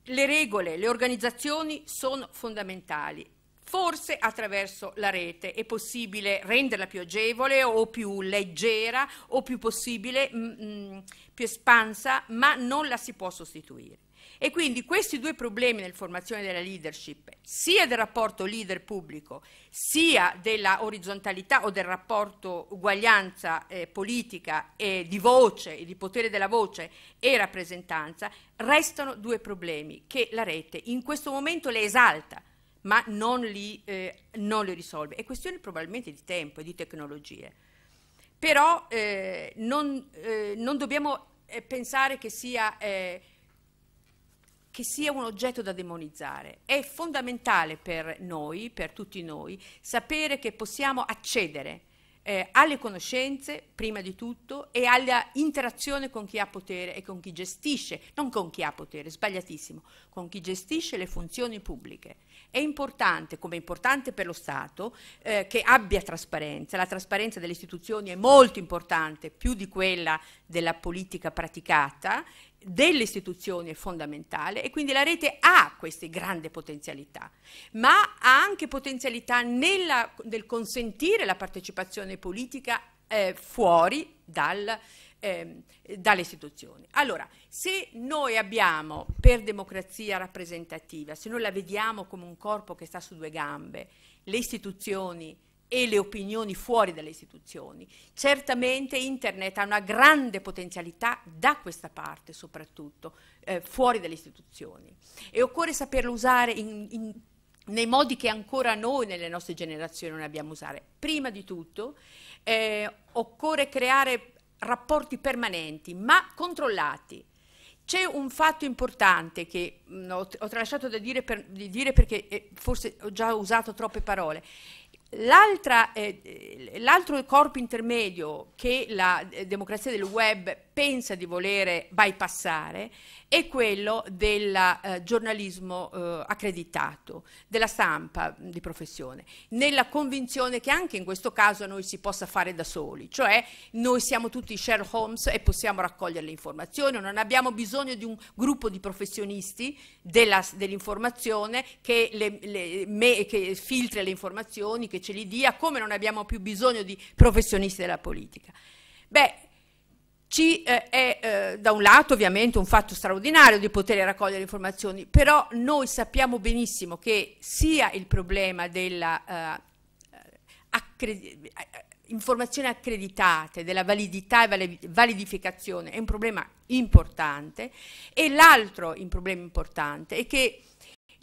[SPEAKER 2] le regole, le organizzazioni sono fondamentali. Forse attraverso la rete è possibile renderla più agevole o più leggera o più possibile, mh, mm, mm, più espansa, ma non la si può sostituire. E quindi questi due problemi nel formazione della leadership, sia del rapporto leader pubblico, sia della orizzontalità o del rapporto uguaglianza eh, politica e di voce, e di potere della voce e rappresentanza, restano due problemi che la rete in questo momento le esalta ma non li, eh, non li risolve. È questione probabilmente di tempo e di tecnologie. Però eh, non, eh, non, dobbiamo eh, pensare che sia eh, che sia un oggetto da demonizzare. È fondamentale per noi, per tutti noi, sapere che possiamo accedere eh, alle conoscenze, prima di tutto, e alla interazione con chi ha potere e con chi gestisce, non con chi ha potere, sbagliatissimo, con chi gestisce le funzioni pubbliche. È importante, come è importante per lo Stato, eh, che abbia trasparenza. La trasparenza delle istituzioni è molto importante, più di quella della politica praticata, delle istituzioni è fondamentale e quindi la rete ha queste grandi potenzialità, ma ha anche potenzialità nella, nel consentire la partecipazione politica eh, fuori dal, eh, dalle istituzioni. Allora, se noi abbiamo per democrazia rappresentativa, se noi la vediamo come un corpo che sta su due gambe, le istituzioni, e le opinioni fuori dalle istituzioni. Certamente internet ha una grande potenzialità da questa parte soprattutto, eh, fuori dalle istituzioni. E occorre saperlo usare in, in, nei modi che ancora noi nelle nostre generazioni non abbiamo usato. Prima di tutto eh, occorre creare rapporti permanenti ma controllati. C'è un fatto importante che mh, ho, ho tralasciato da dire, per, di dire perché eh, forse ho già usato troppe parole eh, l'altro corpo intermedio che la eh, democrazia del web pensa di volere bypassare e quello del eh, giornalismo eh, accreditato, della stampa di professione, nella convinzione che anche in questo caso noi si possa fare da soli, cioè noi siamo tutti Sherlock Holmes e possiamo raccogliere le informazioni, non abbiamo bisogno di un gruppo di professionisti dell'informazione che, le, le, me, che filtra le informazioni, che ce li dia, come non abbiamo più bisogno di professionisti della politica. Beh, ci eh, è eh, da un lato ovviamente un fatto straordinario di poter raccogliere informazioni, però noi sappiamo benissimo che sia il problema della eh, accredi eh, informazioni accreditate, della validità e validificazione è un problema importante e l'altro problema importante è che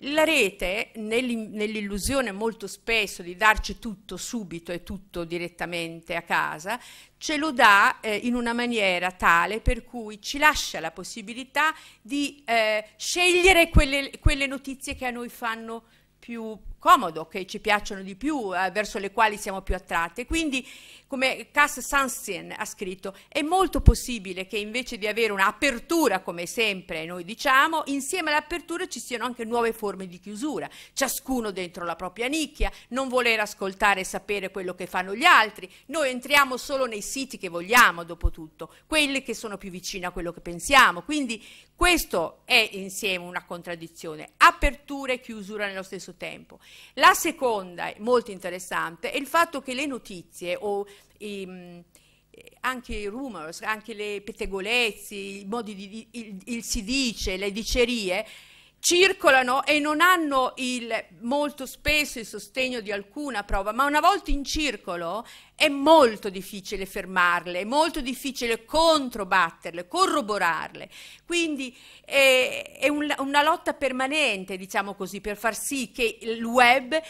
[SPEAKER 2] la rete, nell'illusione molto spesso di darci tutto subito e tutto direttamente a casa, ce lo dà eh, in una maniera tale per cui ci lascia la possibilità di eh, scegliere quelle, quelle notizie che a noi fanno più comodo, che ci piacciono di più, eh, verso le quali siamo più attratte. Quindi, come Cass Sunstein ha scritto, è molto possibile che invece di avere un'apertura, come sempre noi diciamo, insieme all'apertura ci siano anche nuove forme di chiusura, ciascuno dentro la propria nicchia, non voler ascoltare e sapere quello che fanno gli altri. Noi entriamo solo nei siti che vogliamo, dopo tutto, quelli che sono più vicini a quello che pensiamo. Quindi questo è insieme una contraddizione, apertura e chiusura nello stesso tempo. La seconda, molto interessante, è il fatto che le notizie o i, mm, anche i rumors, anche le pettegolezzi, i modi di, il, il si dice, le dicerie, circolano e non hanno il, molto spesso il sostegno di alcuna prova, ma una volta in circolo è molto difficile fermarle, è molto difficile controbatterle, corroborarle. Quindi è, eh, è un, una lotta permanente, diciamo così, per far sì che il web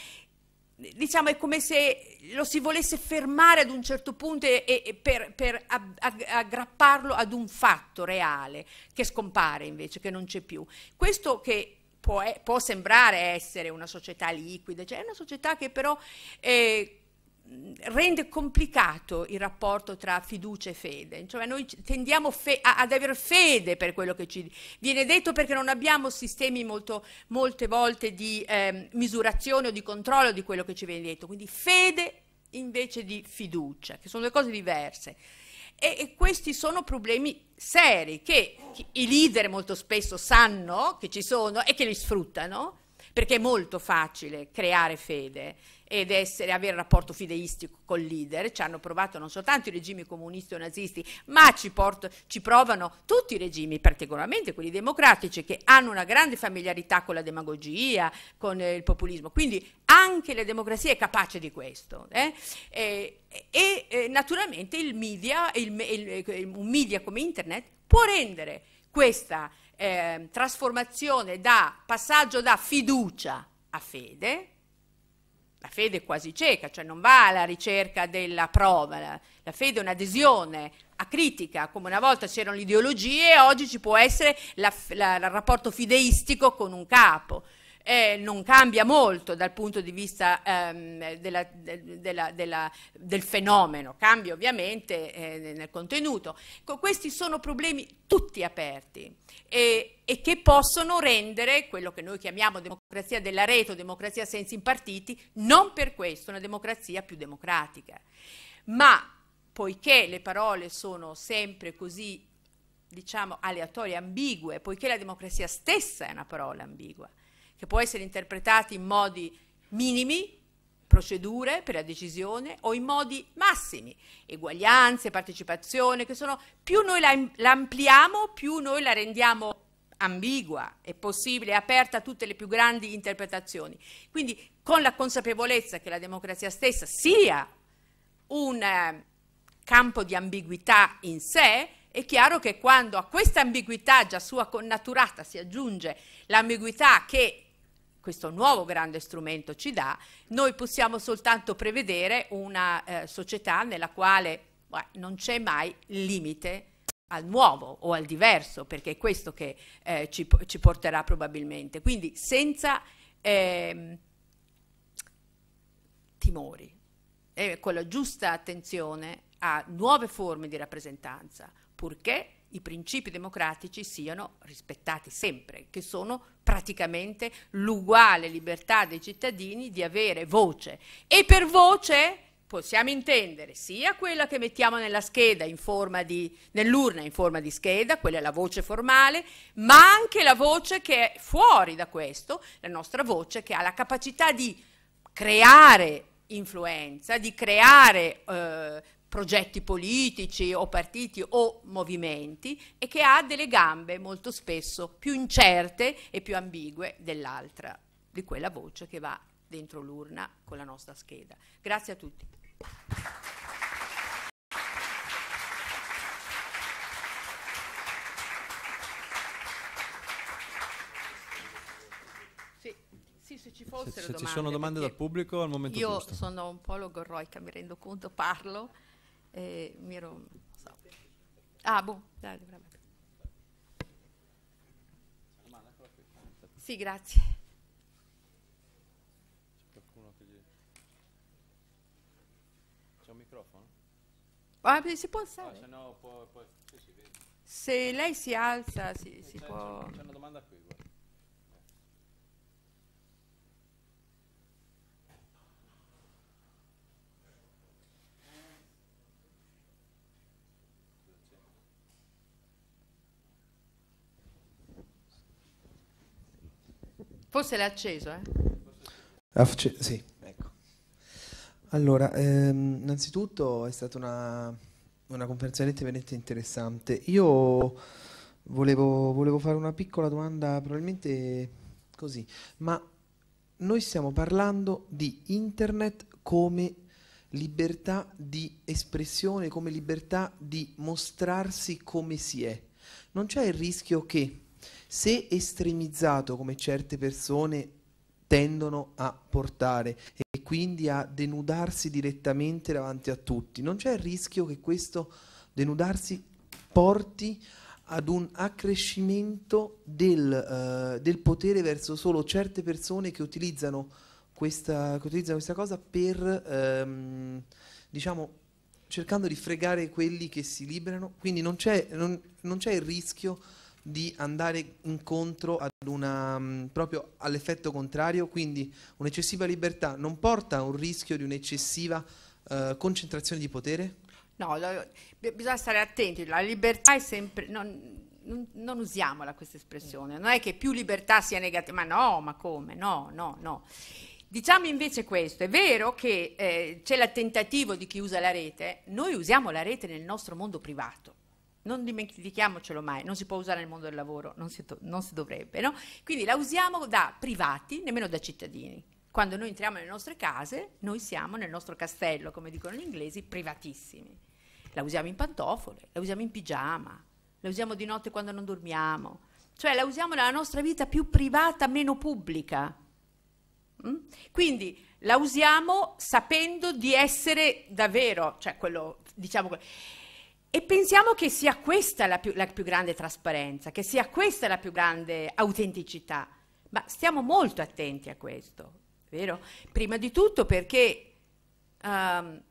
[SPEAKER 2] diciamo è come se lo si volesse fermare ad un certo punto e, e per, per, aggrapparlo ad un fatto reale che scompare invece, che non c'è più. Questo che può, può sembrare essere una società liquida, cioè è una società che però eh, rende complicato il rapporto tra fiducia e fede. Cioè noi tendiamo ad avere fede per quello che ci viene detto perché non abbiamo sistemi molto, molte volte di eh, misurazione o di controllo di quello che ci viene detto. Quindi fede invece di fiducia, che sono due cose diverse. E, e, questi sono problemi seri che i leader molto spesso sanno che ci sono e che li sfruttano, perché è molto facile creare fede ed essere, avere rapporto fideistico col leader, ci hanno provato non soltanto i regimi comunisti o nazisti, ma ci, porto, ci provano tutti i regimi, particolarmente quelli democratici, che hanno una grande familiarità con la demagogia, con il populismo. Quindi anche la democrazia è capace di questo. Eh? E, e, e, naturalmente il media, il, il, un media come internet può rendere questa eh, trasformazione da passaggio da fiducia a fede la fede è quasi cieca, cioè non va alla ricerca della prova, la, la fede è un'adesione a critica, come una volta c'erano le ideologie, oggi ci può essere il rapporto fideistico con un capo eh, non cambia molto dal punto di vista ehm, della, de, della, della, del fenomeno, cambia ovviamente eh, nel contenuto. Co- questi sono problemi tutti aperti e, e, che possono rendere quello che noi chiamiamo democrazia della rete o democrazia senza impartiti, non per questo una democrazia più democratica. Ma poiché le parole sono sempre così diciamo aleatorie, ambigue, poiché la democrazia stessa è una parola ambigua, che può essere interpretata in modi minimi, procedure per la decisione o in modi massimi, eguaglianze, partecipazione, che sono più noi la, la ampliamo, più noi la rendiamo ambigua e possibile, aperta a tutte le più grandi interpretazioni. Quindi con la consapevolezza che la democrazia stessa sia un eh, campo di ambiguità in sé, è chiaro che quando a questa ambiguità già sua connaturata si aggiunge l'ambiguità che questo nuovo grande strumento ci dà, noi possiamo soltanto prevedere una eh, società nella quale beh, non c'è mai limite al nuovo o al diverso, perché è questo che eh, ci, ci, porterà probabilmente. Quindi senza eh, timori e con la giusta attenzione a nuove forme di rappresentanza, purché i principi democratici siano rispettati sempre, che sono praticamente l'uguale libertà dei cittadini di avere voce. E per voce possiamo intendere sia quella che mettiamo nella scheda in forma di, nell'urna in forma di scheda, quella è la voce formale, ma anche la voce che è fuori da questo, la nostra voce che ha la capacità di creare influenza, di creare eh, progetti politici o partiti o movimenti e che ha delle gambe molto spesso più incerte e più ambigue dell'altra, di quella voce che va dentro l'urna con la nostra scheda. Grazie a tutti. se ci se, Ci sono domande dal
[SPEAKER 1] pubblico al momento io giusto. Io
[SPEAKER 2] sono un po' logorroica, mi rendo conto, parlo eh, mi ero... so. Ah, boh, dai, brava.
[SPEAKER 1] Sì, grazie. C'è qualcuno che gli... C'è un microfono?
[SPEAKER 2] Ah, si può alzare? Ah, se,
[SPEAKER 1] no, può, può... Sì, si se
[SPEAKER 2] lei si alza, eh, si, si può... C'è
[SPEAKER 1] una domanda qui.
[SPEAKER 2] Forse l'ha acceso, eh?
[SPEAKER 3] Acce- sì, ecco. Allora, ehm, innanzitutto è stata una, una conferenza veramente interessante. Io volevo, volevo fare una piccola domanda, probabilmente così, ma noi stiamo parlando di internet come libertà di espressione, come libertà di mostrarsi come si è. Non c'è il rischio che se estremizzato come certe persone tendono a portare e quindi a denudarsi direttamente davanti a tutti, non c'è il rischio che questo denudarsi porti ad un accrescimento del, uh, del potere verso solo certe persone che utilizzano questa, che utilizzano questa cosa per, ehm, diciamo, cercando di fregare quelli che si liberano, quindi non c'è, non, non c'è il rischio di andare incontro una, mm, proprio all'effetto contrario, quindi un'eccessiva libertà non porta a un rischio di un'eccessiva eh, concentrazione di potere?
[SPEAKER 2] No, lo, bisogna stare attenti, la libertà è sempre... Non, non, usiamola questa espressione, non è che più libertà sia negativa, ma no, ma come? No, no, no. Diciamo invece questo, è vero che eh, c'è l'attentativo di chi usa la rete, noi usiamo la rete nel nostro mondo privato, non dimentichiamocelo mai, non si può usare nel mondo del lavoro, non si, non si dovrebbe, no? Quindi la usiamo da privati, nemmeno da cittadini. Quando noi entriamo nelle nostre case, noi siamo nel nostro castello, come dicono gli inglesi, privatissimi. La usiamo in pantofole, la usiamo in pigiama, la usiamo di notte quando non dormiamo, cioè la usiamo nella nostra vita più privata, meno pubblica. Mm? Quindi la usiamo sapendo di essere davvero, cioè quello, diciamo... E pensiamo che sia questa la più, la più grande trasparenza, che sia questa la più grande autenticità, ma stiamo molto attenti a questo, vero? Prima di tutto perché... Um,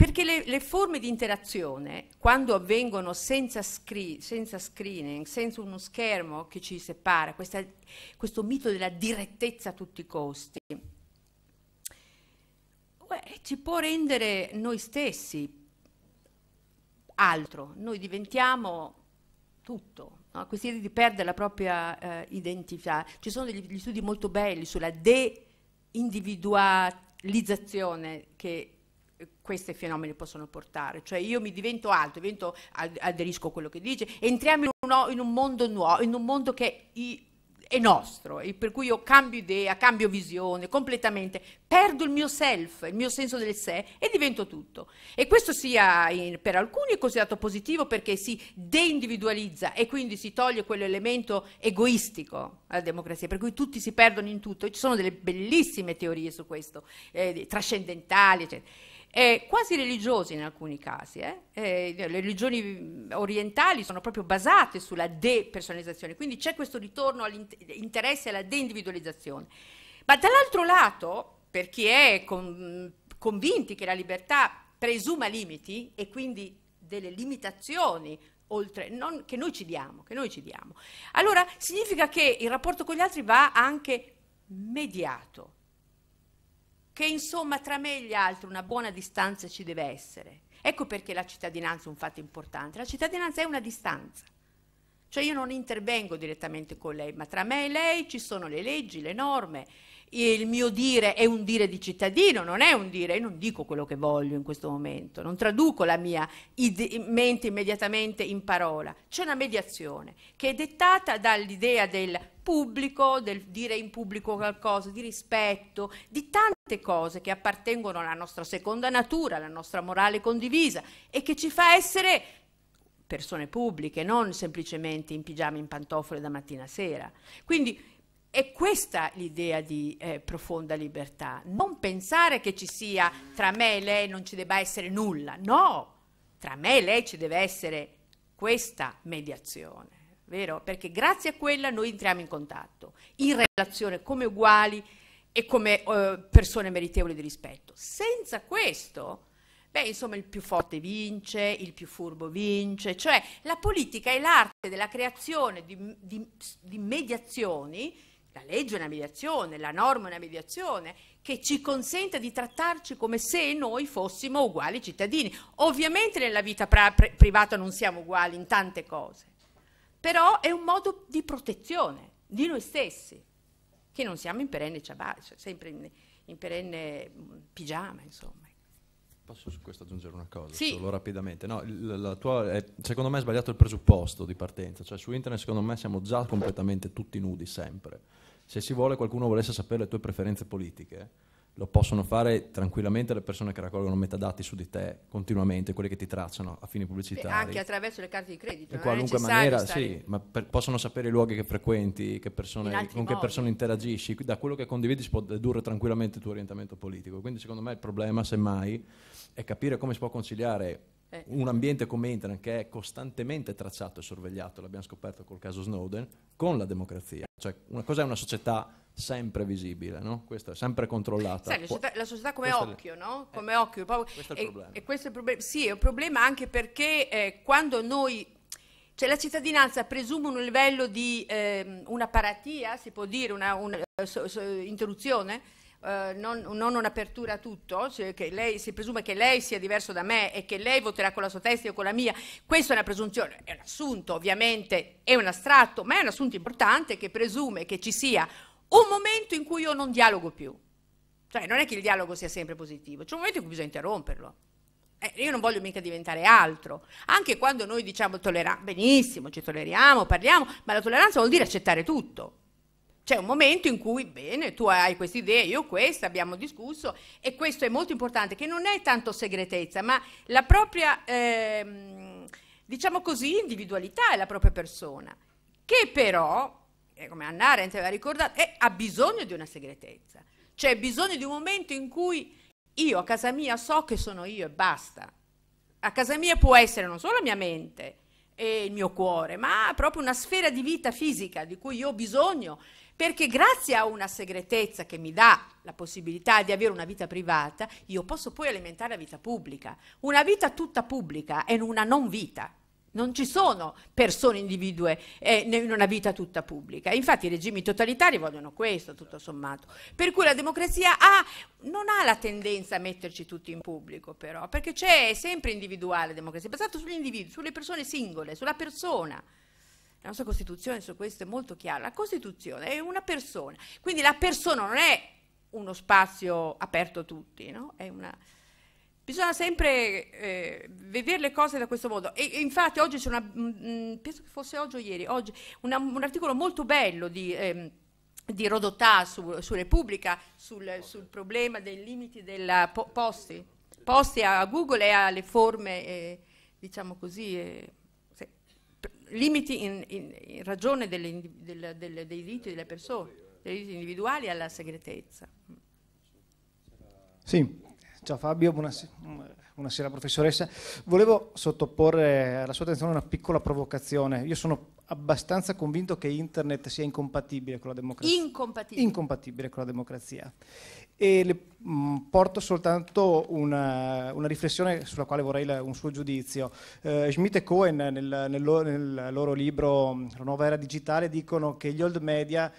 [SPEAKER 2] Perché le, le, forme di interazione, quando avvengono senza, screen, senza, screening, senza uno schermo che ci separa, questa, questo mito della direttezza a tutti i costi, beh, ci può rendere noi stessi altro, noi diventiamo tutto, no? questa idea di perdere la propria eh, identità. Ci sono degli, degli studi molto belli sulla deindividualizzazione che eh, questi fenomeni possono portare, cioè io mi divento altro, divento, aderisco a quello che dice, entriamo in un, in un mondo nuovo, in un mondo che i, è nostro, e per cui io cambio idea, cambio visione completamente, perdo il mio self, il mio senso del sé e divento tutto. E questo sia in, per alcuni è considerato positivo perché si deindividualizza e quindi si toglie quell'elemento egoistico alla democrazia, per cui tutti si perdono in tutto. E ci sono delle bellissime teorie su questo, eh, trascendentali, eccetera eh, quasi religiosi in alcuni casi. Eh? Eh, le religioni mm, orientali sono proprio basate sulla depersonalizzazione, quindi c'è questo ritorno all'interesse e alla deindividualizzazione. Ma dall'altro lato, per chi è con, convinti che la libertà presuma limiti e quindi delle limitazioni oltre, non, che, noi diamo, che noi ci diamo, allora significa che il rapporto con gli altri va anche mediato che insomma tra me e gli altri una buona distanza ci deve essere. Ecco perché la cittadinanza è un fatto importante. La cittadinanza è una distanza. Cioè io non intervengo direttamente con lei, ma tra me e lei ci sono le leggi, le norme. Il mio dire è un dire di cittadino, non è un dire, io non dico quello che voglio in questo momento, non traduco la mia ide- mente immediatamente in parola. C'è una mediazione che è dettata dall'idea del pubblico, del dire in pubblico qualcosa, di rispetto, di tante tante cose che appartengono alla nostra seconda natura, alla nostra morale condivisa e che ci fa essere persone pubbliche, non semplicemente in pigiama, e in pantofole da mattina a sera. Quindi è questa l'idea di eh, profonda libertà, non pensare che ci sia tra me e lei non ci debba essere nulla, no, tra me e lei ci deve essere questa mediazione, vero? Perché grazie a quella noi entriamo in contatto, in relazione come uguali e come eh, persone meritevoli di rispetto. Senza questo, beh, insomma, il più forte vince, il più furbo vince, cioè la politica è l'arte della creazione di, di, di mediazioni, la legge è una mediazione, la norma è una mediazione, che ci consenta di trattarci come se noi fossimo uguali cittadini. Ovviamente nella vita pra- privata non siamo uguali in tante cose, però è un modo di protezione di noi stessi che non siamo in perenne ciabatte, cioè sempre in, in perenne pigiama, insomma.
[SPEAKER 1] Posso su questo aggiungere una cosa? Sì. Solo rapidamente. No, tua, eh, secondo me è sbagliato il presupposto di partenza. Cioè, su internet, secondo me, siamo già completamente tutti nudi sempre. Se si vuole, qualcuno volesse sapere le tue preferenze politiche lo possono fare tranquillamente le persone che raccolgono metadati su di te continuamente, quelle che ti tracciano a fini pubblicitari. Anche
[SPEAKER 2] attraverso le carte di credito. In eh, qualunque maniera, stare...
[SPEAKER 1] sì, ma per, possono sapere i luoghi che frequenti, che persone, con modi. che persone interagisci, da quello che condividi si può dedurre tranquillamente il tuo orientamento politico. Quindi secondo me il problema, semmai, è capire come si può conciliare eh. un ambiente come internet che è costantemente tracciato e sorvegliato, l'abbiamo scoperto col caso Snowden, con la democrazia. Cioè una cosa è una società sempre visibile, no? questa è sempre controllata.
[SPEAKER 4] Sì, la, società,
[SPEAKER 2] la società come questo occhio, no? Eh, come eh, occhio. Questo è il e, problema. E questo è il problema. Sì, è un problema anche perché eh, quando noi... Cioè la cittadinanza presume un livello di eh, una paratia, si può dire, una, una eh, so, so, interruzione, Uh, non, non un'apertura a tutto, cioè che lei, si presume che lei sia diverso da me e che lei voterà con la sua testa o con la mia, questa è una presunzione, è un assunto ovviamente, è un astratto, ma è un assunto importante che presume che ci sia un momento in cui io non dialogo più. Cioè, non è che il dialogo sia sempre positivo, c'è un momento in cui bisogna interromperlo. Eh, io non voglio mica diventare altro. Anche quando noi diciamo tolleranza, benissimo, ci tolleriamo, parliamo, ma la tolleranza vuol dire accettare tutto. C'è un momento in cui, bene, tu hai queste idee, io questa, abbiamo discusso e questo è molto importante, che non è tanto segretezza, ma la propria, ehm, diciamo così, individualità e la propria persona, che però eh, come Anna Arendt aveva ricordato, eh, ha bisogno di una segretezza. Cioè, bisogno di un momento in cui io a casa mia so che sono io e basta. A casa mia può essere non solo la mia mente e il mio cuore, ma proprio una sfera di vita fisica di cui io ho bisogno, perché grazie a una segretezza che mi dà la possibilità di avere una vita privata, io posso poi alimentare la vita pubblica. Una vita tutta pubblica è una non vita. Non ci sono persone individue eh, in una vita tutta pubblica. Infatti i regimi totalitari vogliono questo, tutto sommato. Per cui la democrazia ha, non ha la tendenza a metterci tutti in pubblico, però, perché c'è sempre individuale democrazia, basata sugli individui, sulle persone singole, sulla persona. La nostra Costituzione su questo è molto chiara. La Costituzione è una persona, quindi la persona non è uno spazio aperto a tutti, no? È una Bisogna sempre eh, vedere le cose da questo modo. E, e infatti oggi c'è una, mh, mm, mm, penso che fosse oggi o ieri, oggi, una, un articolo molto bello di... Ehm, di Rodotà su, su Repubblica sul, sul, problema dei limiti della po- posti, posti a Google e alle forme, eh, diciamo così, eh, limiti in, in, in ragione delle, del, del, dei diritti delle persone, dei diritti individuali alla segretezza.
[SPEAKER 5] Sì, Ciao Fabio, buonasera, buonasera professoressa. Volevo sottoporre alla sua attenzione una piccola provocazione. Io sono abbastanza convinto che internet sia incompatibile con la democrazia. Incompatibile. Incompatibile con la democrazia. E le mh, mm, porto soltanto una, una, riflessione sulla quale vorrei la, un suo giudizio. Eh, Schmidt e Cohen nel, nel, loro, nel loro libro mm, La nuova era digitale dicono che gli old media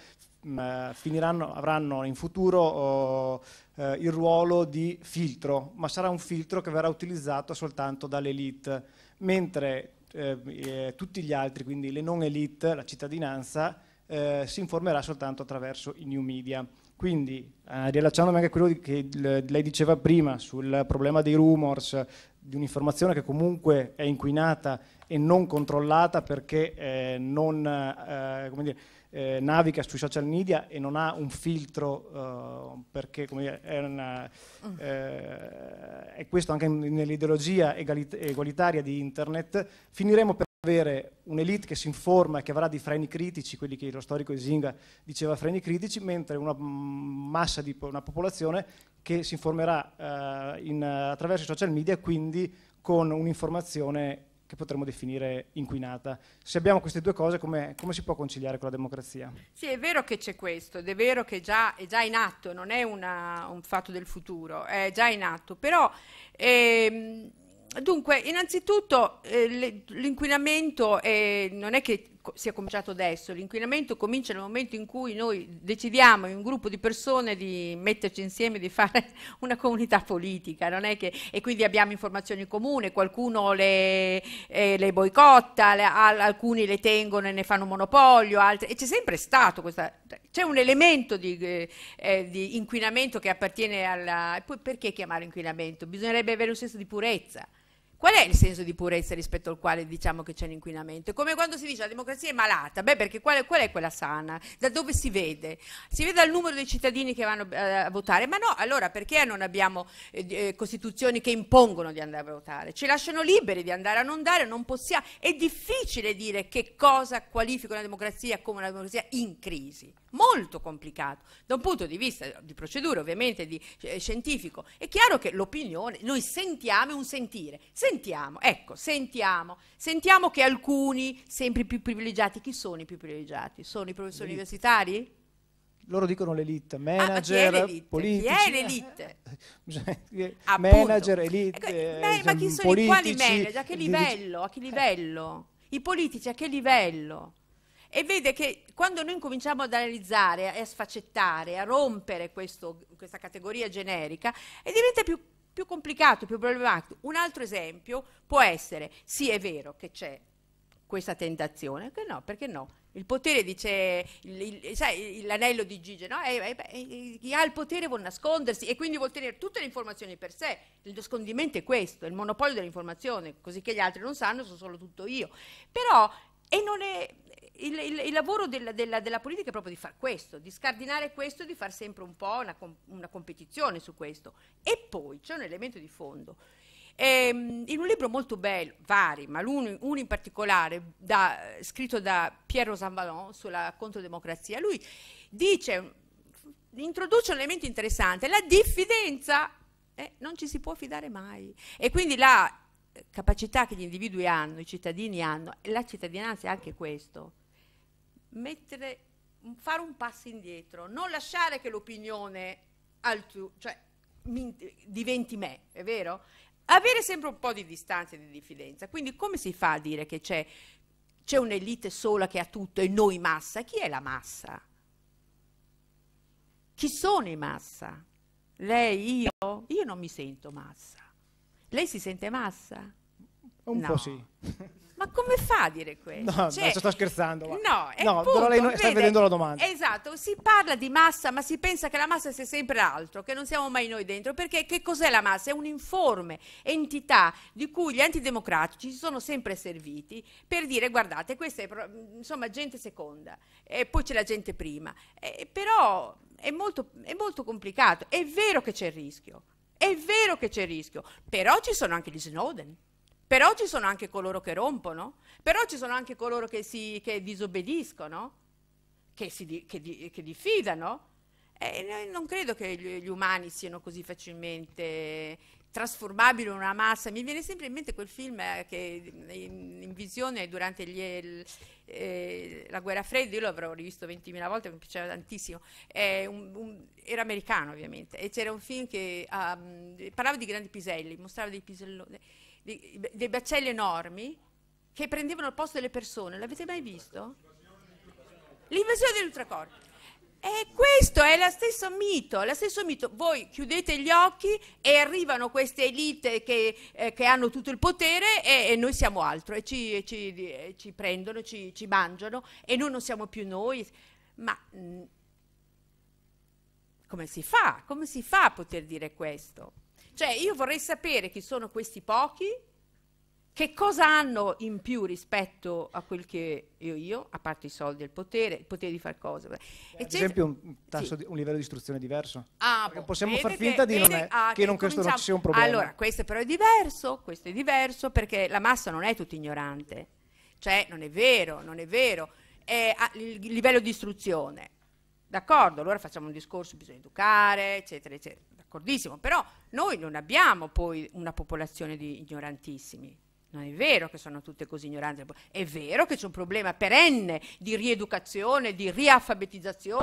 [SPEAKER 5] Mh, mm, eh, finiranno, avranno in futuro oh, eh, il ruolo di filtro, ma sarà un filtro che verrà utilizzato soltanto dall'elite, mentre eh, eh, tutti gli altri, quindi le non elite, la cittadinanza, eh, si informerà soltanto attraverso i new media. Quindi, eh, riallacciandomi anche a quello che lei diceva prima sul problema dei rumors, di un'informazione che comunque è inquinata e non controllata perché eh, non, eh, dire, eh, naviga sui social media e non ha un filtro uh, perché dire, è, una, mm. eh, è, questo anche nell'ideologia egalit- egualitaria di internet, finiremo per avere un'elite che si informa e che avrà dei freni critici, quelli che lo storico Zinga diceva freni critici, mentre una massa di po- una popolazione che si informerà uh, in, attraverso i social media quindi con un'informazione che potremmo definire inquinata. Se abbiamo queste due cose, come, come si può conciliare con la democrazia?
[SPEAKER 2] Sì, è vero che c'è questo, ed è vero che già, è già in atto, non è una, un fatto del futuro, è già in atto, però... Ehm, Dunque, innanzitutto eh, l'inquinamento eh, non è che si è cominciato adesso, l'inquinamento comincia nel momento in cui noi decidiamo in un gruppo di persone di metterci insieme, di fare una comunità politica, che, e quindi abbiamo informazioni in comune, qualcuno le, eh, le boicotta, le, alcuni le tengono e ne fanno monopolio, altri, e c'è sempre stato questa, c'è un elemento di, eh, eh di inquinamento che appartiene alla... Poi perché chiamare inquinamento? Bisognerebbe avere un senso di purezza. Qual è il senso di purezza rispetto al quale diciamo che c'è l'inquinamento? È come quando si dice la democrazia è malata, beh perché qual è, qual è quella sana? Da dove si vede? Si vede dal numero dei cittadini che vanno eh, a votare, ma no, allora perché non abbiamo eh, eh, costituzioni che impongono di andare a votare? Ci lasciano liberi di andare a non dare, non possiamo, è difficile dire che cosa qualifica una democrazia come una democrazia in crisi molto complicato da un punto di vista di procedura, ovviamente di eh, scientifico. È chiaro che l'opinione, noi sentiamo un sentire, sentiamo, ecco, sentiamo, sentiamo che alcuni sempre più privilegiati, chi sono i più privilegiati? Sono i professori L'elite. universitari?
[SPEAKER 5] Loro dicono l'elite, manager, ah, ma ah, politici. Chi è l'elite? Cioè, manager, eh, elite, ma, ma eh, chi sono politici, i quali manager? A che livello?
[SPEAKER 2] A che livello? I politici a che livello? e vede che quando noi cominciamo ad analizzare, a sfaccettare, a rompere questo, questa categoria generica, diventa più, più complicato, più problematico. Un altro esempio può essere, sì è vero che c'è questa tentazione, che no, perché no? Il potere dice, sai, l'anello di Gige, no? eh, eh, eh, chi ha il potere vuol nascondersi e quindi vuol tenere tutte le informazioni per sé. Il nascondimento è questo, il monopolio dell'informazione, così che gli altri non sanno, sono solo tutto io. Però e non è, il, il, il, lavoro della, della, della, politica è proprio di far questo, di scardinare questo, di far sempre un po' una, una competizione su questo. E poi c'è un elemento di fondo. Ehm, in un libro molto bello, vari, ma uno, uno in particolare, da, scritto da Piero Sanvalon sulla controdemocrazia, lui dice, introduce un elemento interessante, la diffidenza. Eh, non ci si può fidare mai. E quindi la capacità che gli individui hanno, i cittadini hanno, e la cittadinanza è anche questo, mettere, fare un passo indietro, non lasciare che l'opinione altrui, cioè, diventi me, è vero? Avere sempre un po' di distanza e di diffidenza. Quindi come si fa a dire che c'è, c'è un'elite sola che ha tutto e noi massa? Chi è la massa? Chi sono i massa? Lei, io? Io non mi sento massa. Lei si sente massa? Un no. po' sì. Ma come fa a dire questo? No, cioè, sto
[SPEAKER 5] scherzando. Ma...
[SPEAKER 2] No, no punto, lei non... sta vedendo la domanda. Esatto, si parla di massa, ma si pensa che la massa sia sempre l'altro, che non siamo mai noi dentro, perché che cos'è la massa? È un'informe entità di cui gli antidemocratici si sono sempre serviti per dire guardate, questa è insomma gente seconda e poi c'è la gente prima. Eh, però è molto, è molto complicato, è vero che c'è il rischio. È vero che c'è il rischio, però ci sono anche gli Snowden, però ci sono anche coloro che rompono, però ci sono anche coloro che, si, che disobbediscono, che, si che, di, che diffidano. E non credo che gli, gli umani siano così facilmente trasformabile in una massa. Mi viene sempre in mente quel film eh, che in, in visione durante gli, eh, il, eh, la guerra fredda, io l'avrò rivisto 20.000 volte, mi piaceva tantissimo, un, un, era americano ovviamente, e c'era un film che um, parlava di grandi piselli, mostrava dei, pisello, dei, dei baccelli enormi che prendevano il posto delle persone, l'avete mai visto? L'invasione dell'ultracorpo. E questo è lo stesso mito, lo stesso mito. Voi chiudete gli occhi e arrivano queste elite che, eh, che hanno tutto il potere e, e noi siamo altro, e ci, e ci, e ci prendono, ci, ci, mangiano e noi non siamo più noi. Ma mm, come si fa? Come si fa a poter dire questo? Cioè io vorrei sapere chi sono questi pochi che cosa hanno in più rispetto a quel che io, io a parte i soldi e il potere, il potere di fare cose? Beh, ad esempio
[SPEAKER 5] un, sì. di, un, livello di istruzione diverso.
[SPEAKER 2] Ah, boh, possiamo far finta che, di non è, ah, che, che non questo non sia un problema. Allora, questo però è diverso, questo è diverso perché la massa non è tutta ignorante. Cioè, non è vero, non è vero. È a, ah, il livello di istruzione. D'accordo, allora facciamo un discorso, bisogna educare, eccetera, eccetera. D'accordissimo, però noi non abbiamo poi una popolazione di ignorantissimi non è vero che sono tutte così ignoranti, è vero che c'è un problema perenne di rieducazione, di rialfabetizzazione,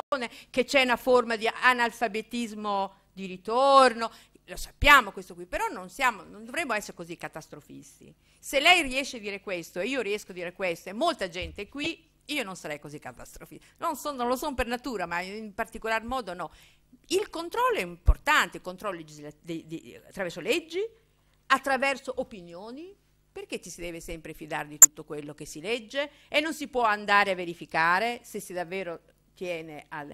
[SPEAKER 2] che c'è una forma di analfabetismo di ritorno, lo sappiamo questo qui, però non, siamo, non dovremmo essere così catastrofisti. Se lei riesce a dire questo e io riesco a dire questo e molta gente è qui, io non sarei così catastrofista. Non, so, non lo sono per natura, ma in particolar modo no. Il controllo è importante, il controllo di, di, attraverso leggi, attraverso opinioni, perché ci si deve sempre fidare di tutto quello che si legge e non si può andare a verificare se si davvero tiene al...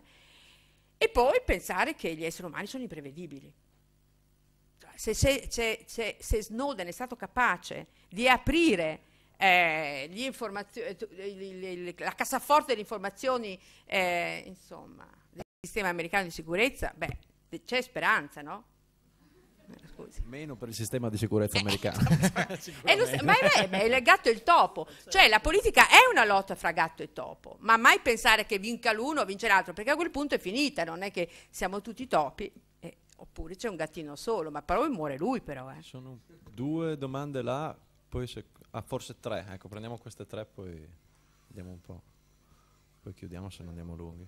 [SPEAKER 2] E poi pensare che gli esseri umani sono imprevedibili. Cioè, se, se, se, se Snowden è stato capace di aprire eh, eh la cassaforte delle informazioni, eh, insomma, del sistema americano di sicurezza, beh, c'è speranza, no? Eh, scusi.
[SPEAKER 1] Meno per il sistema di sicurezza eh, americano. eh, lo, eh, ma
[SPEAKER 2] è, beh, il gatto e il topo. Cioè la politica è una lotta fra gatto e topo, ma mai pensare che vinca l'uno o vince l'altro, perché a quel punto è finita, non è che siamo tutti topi. Eh, oppure c'è un gattino solo, ma poi muore lui però. Eh. Sono
[SPEAKER 1] due domande là, poi se, ah, forse tre. Ecco, prendiamo queste tre, poi vediamo un po'. Poi chiudiamo se non andiamo lunghi.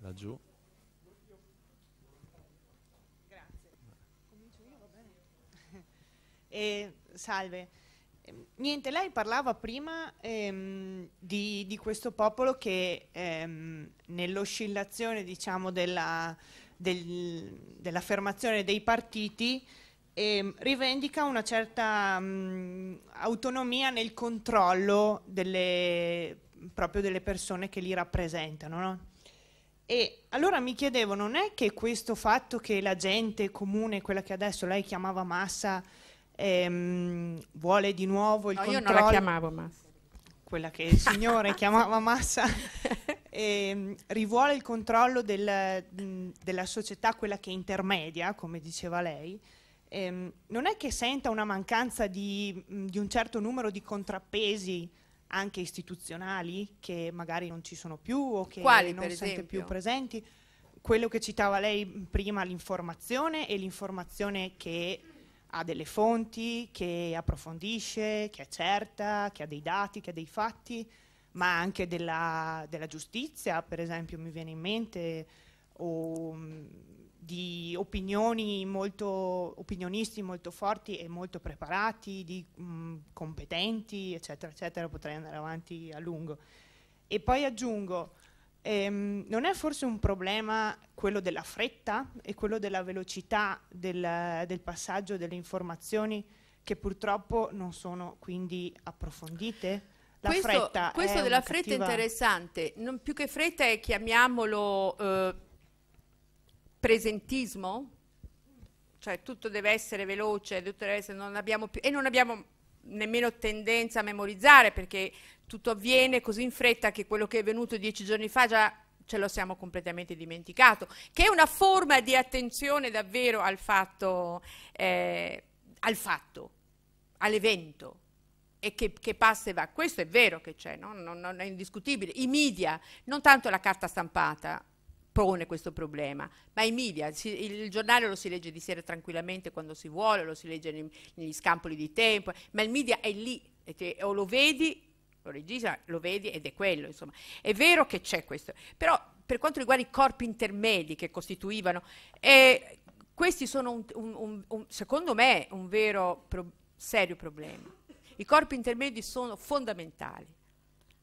[SPEAKER 1] Laggiù.
[SPEAKER 6] Eh, salve. Niente, lei parlava prima ehm, di, di, questo popolo che ehm, nell'oscillazione diciamo, della, del, dell'affermazione dei partiti ehm, rivendica una certa mh, mm, autonomia nel controllo delle, proprio delle persone che li rappresentano. No? E allora mi chiedevo, non è che questo fatto che la gente comune, quella che adesso lei chiamava massa, ehm, vuole di nuovo il no, controllo. Io non la chiamavo Massa. Quella che il signore chiamava Massa. ehm, rivuole il controllo del, mh, della società, quella che intermedia, come diceva lei. Ehm, non è che senta una mancanza di, mh, di un certo numero di contrappesi anche istituzionali che magari non ci sono più o che Quali, non siete più presenti. Quello che citava lei prima, l'informazione e l'informazione che ha delle fonti, che approfondisce, che è certa, che ha dei dati, che ha dei fatti, ma anche della, della giustizia, per esempio, mi viene in mente, o um, di opinioni molto, opinionisti molto forti e molto preparati, di mh, um, competenti, eccetera, eccetera, potrei andare avanti a lungo. E poi aggiungo ehm, non è forse un problema quello della fretta e quello della velocità del, del passaggio delle informazioni che purtroppo non sono quindi approfondite? La questo, fretta questo della fretta è
[SPEAKER 2] interessante, non, più che fretta è chiamiamolo eh, presentismo, cioè tutto deve essere veloce, tutto deve essere, non abbiamo più, e non abbiamo nemmeno tendenza a memorizzare perché tutto avviene così in fretta che quello che è venuto dieci giorni fa già ce lo siamo completamente dimenticato, che è una forma di attenzione davvero al fatto, eh, al fatto all'evento e che, che, passa e va. Questo è vero che c'è, no? non, non, è indiscutibile. I media, non tanto la carta stampata, pone questo problema, ma i media, il giornale lo si legge di sera tranquillamente quando si vuole, lo si legge negli scampoli di tempo, ma il media è lì, o lo vedi, lo registra, lo vedi ed è quello, insomma. È vero che c'è questo, però per quanto riguarda i corpi intermedi che costituivano, eh, questi sono, un, un, un, secondo me, un vero pro, serio problema. I corpi intermedi sono fondamentali,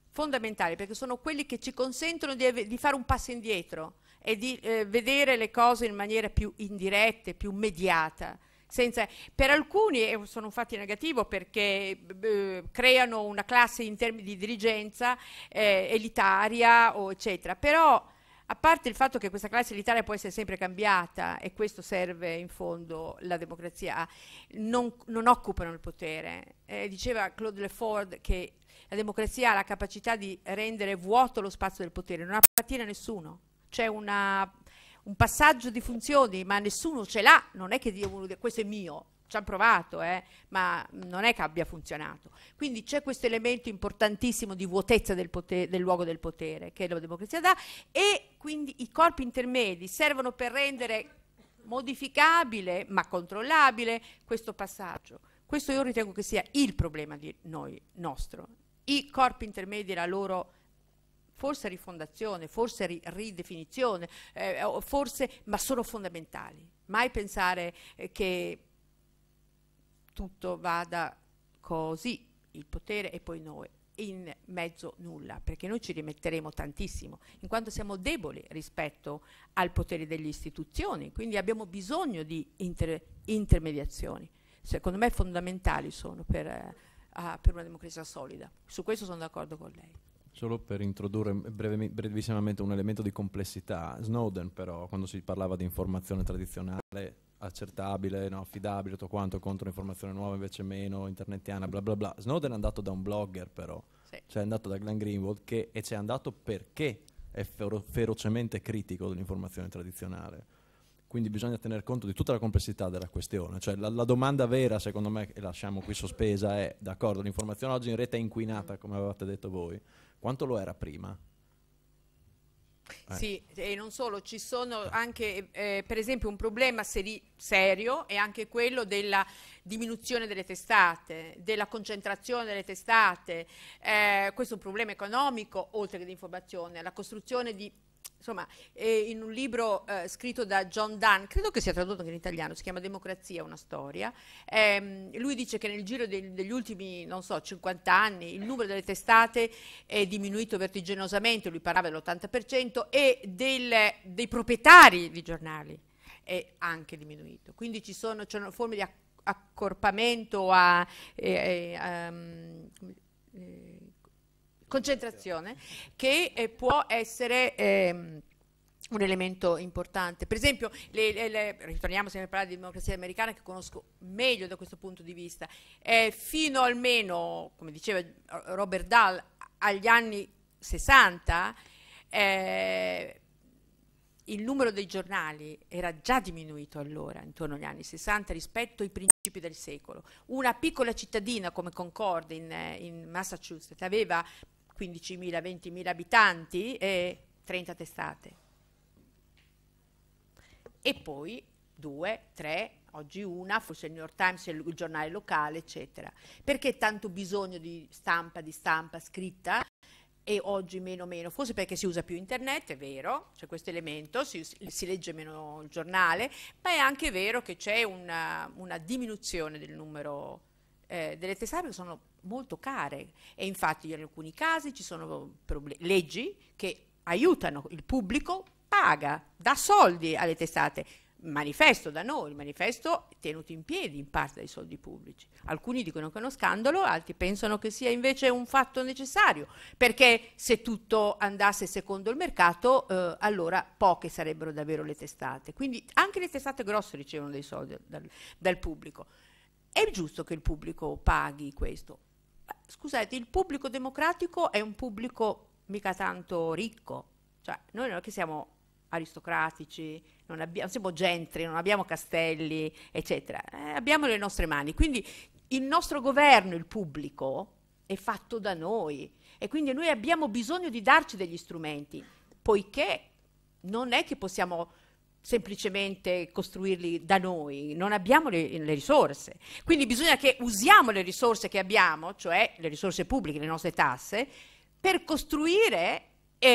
[SPEAKER 2] fondamentali perché sono quelli che ci consentono di, di fare un passo indietro, e di eh, vedere le cose in maniera più indiretta, più mediata. Senza, per alcuni eh, sono un fatto negativo perché eh, creano una classe in termini di dirigenza eh, elitaria eccetera, però a parte il fatto che questa classe elitaria può essere sempre cambiata e questo serve in fondo la democrazia, non, non occupano il potere. Eh, diceva Claude Lefort che la democrazia ha la capacità di rendere vuoto lo spazio del potere, non appartiene a nessuno c'è una, un passaggio di funzioni, ma nessuno ce l'ha, non è che uno devo, questo è mio, ci hanno provato, eh, ma non è che abbia funzionato. Quindi c'è questo elemento importantissimo di vuotezza del, potere, del, luogo del potere che la democrazia dà e quindi i corpi intermedi servono per rendere modificabile ma controllabile questo passaggio. Questo io ritengo che sia il problema di noi, nostro. I corpi intermedi e la loro forse rifondazione, forse ri ridefinizione, eh, forse, ma sono fondamentali. Mai pensare eh, che tutto vada così, il potere e poi noi in mezzo nulla, perché noi ci rimetteremo tantissimo, in quanto siamo deboli rispetto al potere delle istituzioni, quindi abbiamo bisogno di inter intermediazioni. Secondo me fondamentali sono per, eh, per una democrazia solida. Su questo sono d'accordo con lei.
[SPEAKER 1] Solo per introdurre brevissimamente un elemento di complessità, Snowden però, quando si parlava di informazione tradizionale, accertabile, no, affidabile, tutto quanto, contro informazione nuova invece meno, internetiana, bla bla bla, Snowden è andato da un blogger però, sì. cioè è andato da Glenn Greenwald che, e c'è andato perché è fero- ferocemente critico dell'informazione tradizionale. Quindi bisogna tener conto di tutta la complessità della questione. Cioè, la, la, domanda vera, secondo me, che lasciamo qui sospesa, è d'accordo, l'informazione oggi in rete è inquinata, come avevate detto voi, quanto lo era prima?
[SPEAKER 2] Eh. Sì, e non solo, ci sono anche eh, per esempio un problema seri- serio è anche quello della diminuzione delle testate, della concentrazione delle testate, eh, questo è un problema economico oltre che di informazione, la costruzione di Insomma, eh, in un libro eh, scritto da John Dunn, credo che sia tradotto anche in italiano, si chiama Democrazia, una storia, ehm, lui dice che nel giro de- degli ultimi, non so, 50 anni il numero delle testate è diminuito vertiginosamente, lui parlava dell'80%, e del, dei proprietari di giornali è anche diminuito. Quindi ci sono, ci sono forme di accorpamento a... Eh, um, concentrazione che eh, può essere ehm, un elemento importante. Per esempio, le, le, le, ritorniamo sempre a parlare di democrazia americana che conosco meglio da questo punto di vista, eh, fino almeno, come diceva Robert Dahl, agli anni 60 eh, il numero dei giornali era già diminuito allora, intorno agli anni 60, rispetto ai principi del secolo. Una piccola cittadina come Concord in, eh, in Massachusetts aveva 15.000, 20.000 abitanti e 30 testate. E poi due, tre, oggi una, forse il New York Times, il giornale locale, eccetera. Perché tanto bisogno di stampa, di stampa scritta? e oggi meno meno, forse perché si usa più internet, è vero, c'è questo elemento, si, si, legge meno il giornale, ma è anche vero che c'è una, una diminuzione del numero eh, delle tessere sono molto care e infatti in alcuni casi ci sono problem- leggi che aiutano il pubblico, paga, dà soldi alle testate. Il manifesto da noi, il manifesto è tenuto in piedi in parte dai soldi pubblici. Alcuni dicono che è uno scandalo, altri pensano che sia invece un fatto necessario, perché se tutto andasse secondo il mercato, eh, allora poche sarebbero davvero le testate. Quindi anche le testate grosse ricevono dei soldi dal, dal pubblico. È giusto che il pubblico paghi questo. scusate, il pubblico democratico è un pubblico mica tanto ricco, cioè noi non è che siamo aristocratici, non, abbiamo, siamo gentri, non abbiamo castelli, eccetera, eh, abbiamo le nostre mani. Quindi il nostro governo, il pubblico, è fatto da noi e quindi noi abbiamo bisogno di darci degli strumenti, poiché non è che possiamo semplicemente costruirli da noi, non abbiamo le, le, risorse. Quindi bisogna che usiamo le risorse che abbiamo, cioè le risorse pubbliche, le nostre tasse, per costruire e,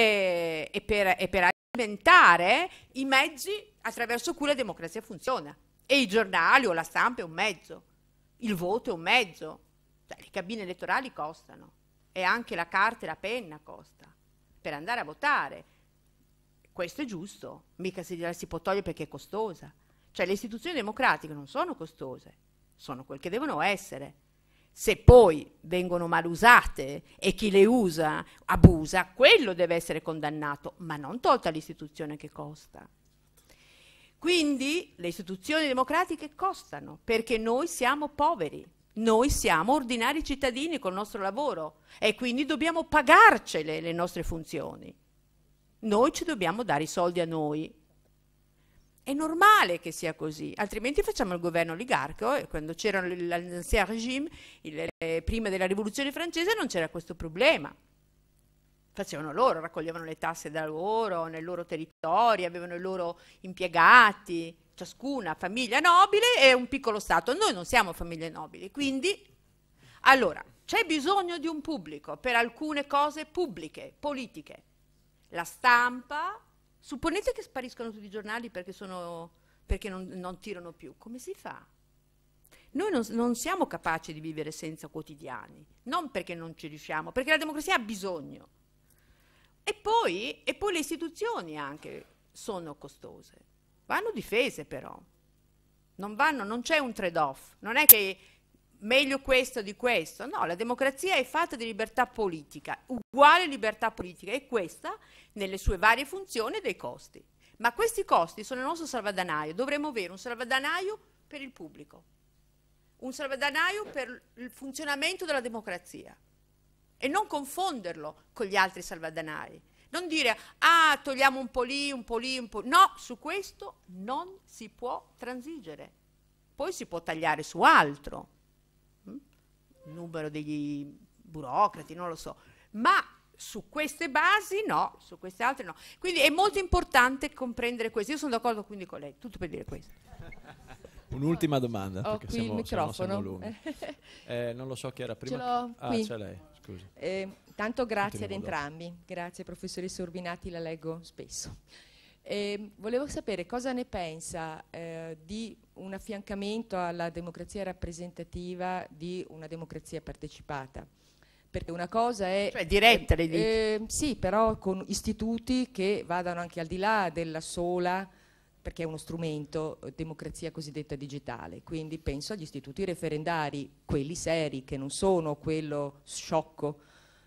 [SPEAKER 2] eh, e, per, e per alimentare i mezzi attraverso cui la democrazia funziona. E i giornali o la stampa è un mezzo, il voto è un mezzo, cioè, le cabine elettorali costano e anche la carta e la penna costa per andare a votare questo è giusto, mica si, si può togliere perché è costosa. Cioè le istituzioni democratiche non sono costose, sono quel che devono essere. Se poi vengono mal usate e chi le usa abusa, quello deve essere condannato, ma non tolta l'istituzione che costa. Quindi le istituzioni democratiche costano perché noi siamo poveri, noi siamo ordinari cittadini col nostro lavoro e quindi dobbiamo pagarcele le nostre funzioni. Noi ci dobbiamo dare i soldi a noi. È normale che sia così, altrimenti facciamo il governo oligarco e quando c'era l'ancien regime, il, eh, prima della rivoluzione francese, non c'era questo problema. Facevano loro, raccoglievano le tasse da loro, nel loro territorio, avevano i loro impiegati, ciascuna famiglia nobile e un piccolo Stato. Noi non siamo famiglie nobili, quindi allora c'è bisogno di un pubblico per alcune cose pubbliche, politiche la stampa, supponete che spariscono tutti i giornali perché, sono, perché non, non, tirano più, come si fa? Noi non, non siamo capaci di vivere senza quotidiani, non perché non ci riusciamo, perché la democrazia ha bisogno. E poi, e poi, le istituzioni anche sono costose. Vanno difese però. Non, vanno, non c'è un trade-off. Non è che meglio questo di questo. No, la democrazia è fatta di libertà politica, uguale libertà politica e questa nelle sue varie funzioni dei costi. Ma questi costi sono il nostro salvadanaio, dovremmo avere un salvadanaio per il pubblico, un salvadanaio per il funzionamento della democrazia e non confonderlo con gli altri salvadanai. Non dire, ah, togliamo un po' lì, un po' lì, un po'... No, su questo non si può transigere. Poi si può tagliare su altro numero degli burocrati, non lo so, ma su queste basi no, su queste altre no. Quindi è molto importante comprendere questo. Io sono d'accordo quindi con lei, tutto per dire questo.
[SPEAKER 1] Un'ultima domanda, Ho perché siamo, il microfono. Eh, non lo so chi era prima. Ce ah, c'è lei, scusi.
[SPEAKER 4] Eh, tanto grazie ad entrambi, dopo. grazie professoressa Urbinati, la leggo spesso. E ehm, volevo sapere cosa ne pensa eh, di un affiancamento alla democrazia rappresentativa di una democrazia partecipata. Perché una cosa è... Cioè diretta, le eh, eh, Sì, però con istituti che vadano anche al di là della sola, perché è uno strumento, eh, democrazia cosiddetta digitale. Quindi penso agli istituti referendari, quelli seri, che non sono quello sciocco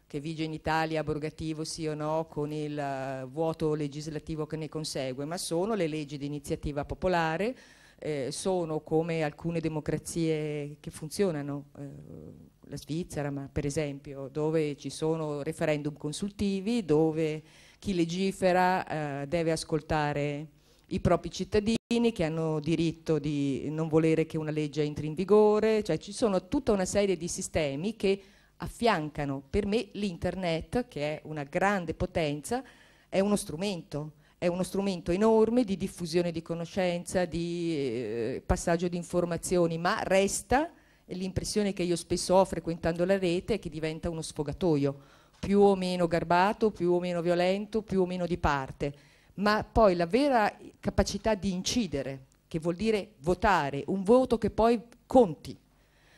[SPEAKER 4] che vige in Italia, abrogativo sì o no, con il eh, vuoto legislativo che ne consegue, ma sono le leggi di iniziativa popolare, eh, sono come alcune democrazie che funzionano, eh, la Svizzera ma per esempio, dove ci sono referendum consultivi, dove chi legifera eh, deve ascoltare i propri cittadini che hanno diritto di non volere che una legge entri in vigore, cioè ci sono tutta una serie di sistemi che affiancano. Per me l'internet, che è una grande potenza, è uno strumento, è uno strumento enorme di diffusione di conoscenza, di eh, passaggio di informazioni, ma resta l'impressione che io spesso ho frequentando la rete è che diventa uno sfogatoio, più o meno garbato, più o meno violento, più o meno di parte, ma poi la vera capacità di incidere, che vuol dire votare, un voto che poi conti,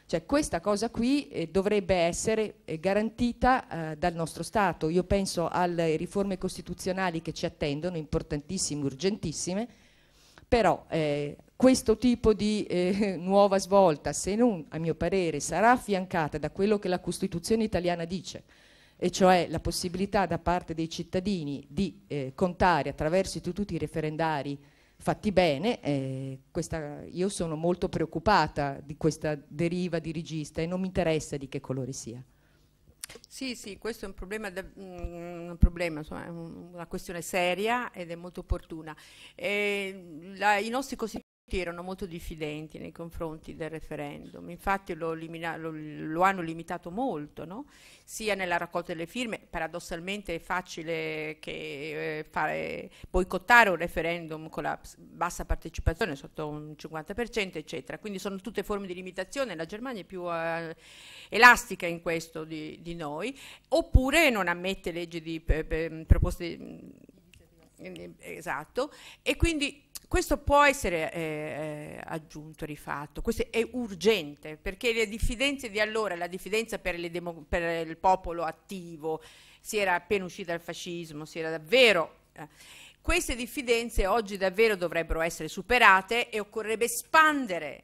[SPEAKER 4] cioè questa cosa qui eh, dovrebbe essere eh, garantita eh, dal nostro Stato. Io penso alle riforme costituzionali che ci attendono, importantissime, urgentissime, però eh, questo tipo di eh, nuova svolta, se non, a mio parere, sarà affiancata da quello che la Costituzione italiana dice, e cioè la possibilità da parte dei cittadini di eh, contare attraverso i istituti referendari fatti bene, eh, questa, io sono molto preoccupata di questa deriva di regista e non mi interessa di che colore sia.
[SPEAKER 2] Sì, sì, questo è un problema, da, mm, un problema insomma, è una questione seria ed è molto opportuna. Eh, la, I nostri erano molto diffidenti nei confronti del referendum, infatti lo, lo, lo hanno limitato molto, no? sia nella raccolta delle firme, paradossalmente è facile che, eh, fare, boicottare un referendum con la bassa partecipazione sotto un 50%, eccetera, quindi sono tutte forme di limitazione, la Germania è più eh, elastica in questo di, di, noi, oppure non ammette leggi di pe, pe, proposte... Mm, esatto, e quindi questo può essere eh, eh, aggiunto, rifatto, questo è urgente perché le diffidenze di allora, la diffidenza per, per il popolo attivo, si era appena uscita dal fascismo, si era davvero... Eh, queste diffidenze oggi davvero dovrebbero essere superate e occorrerebbe espandere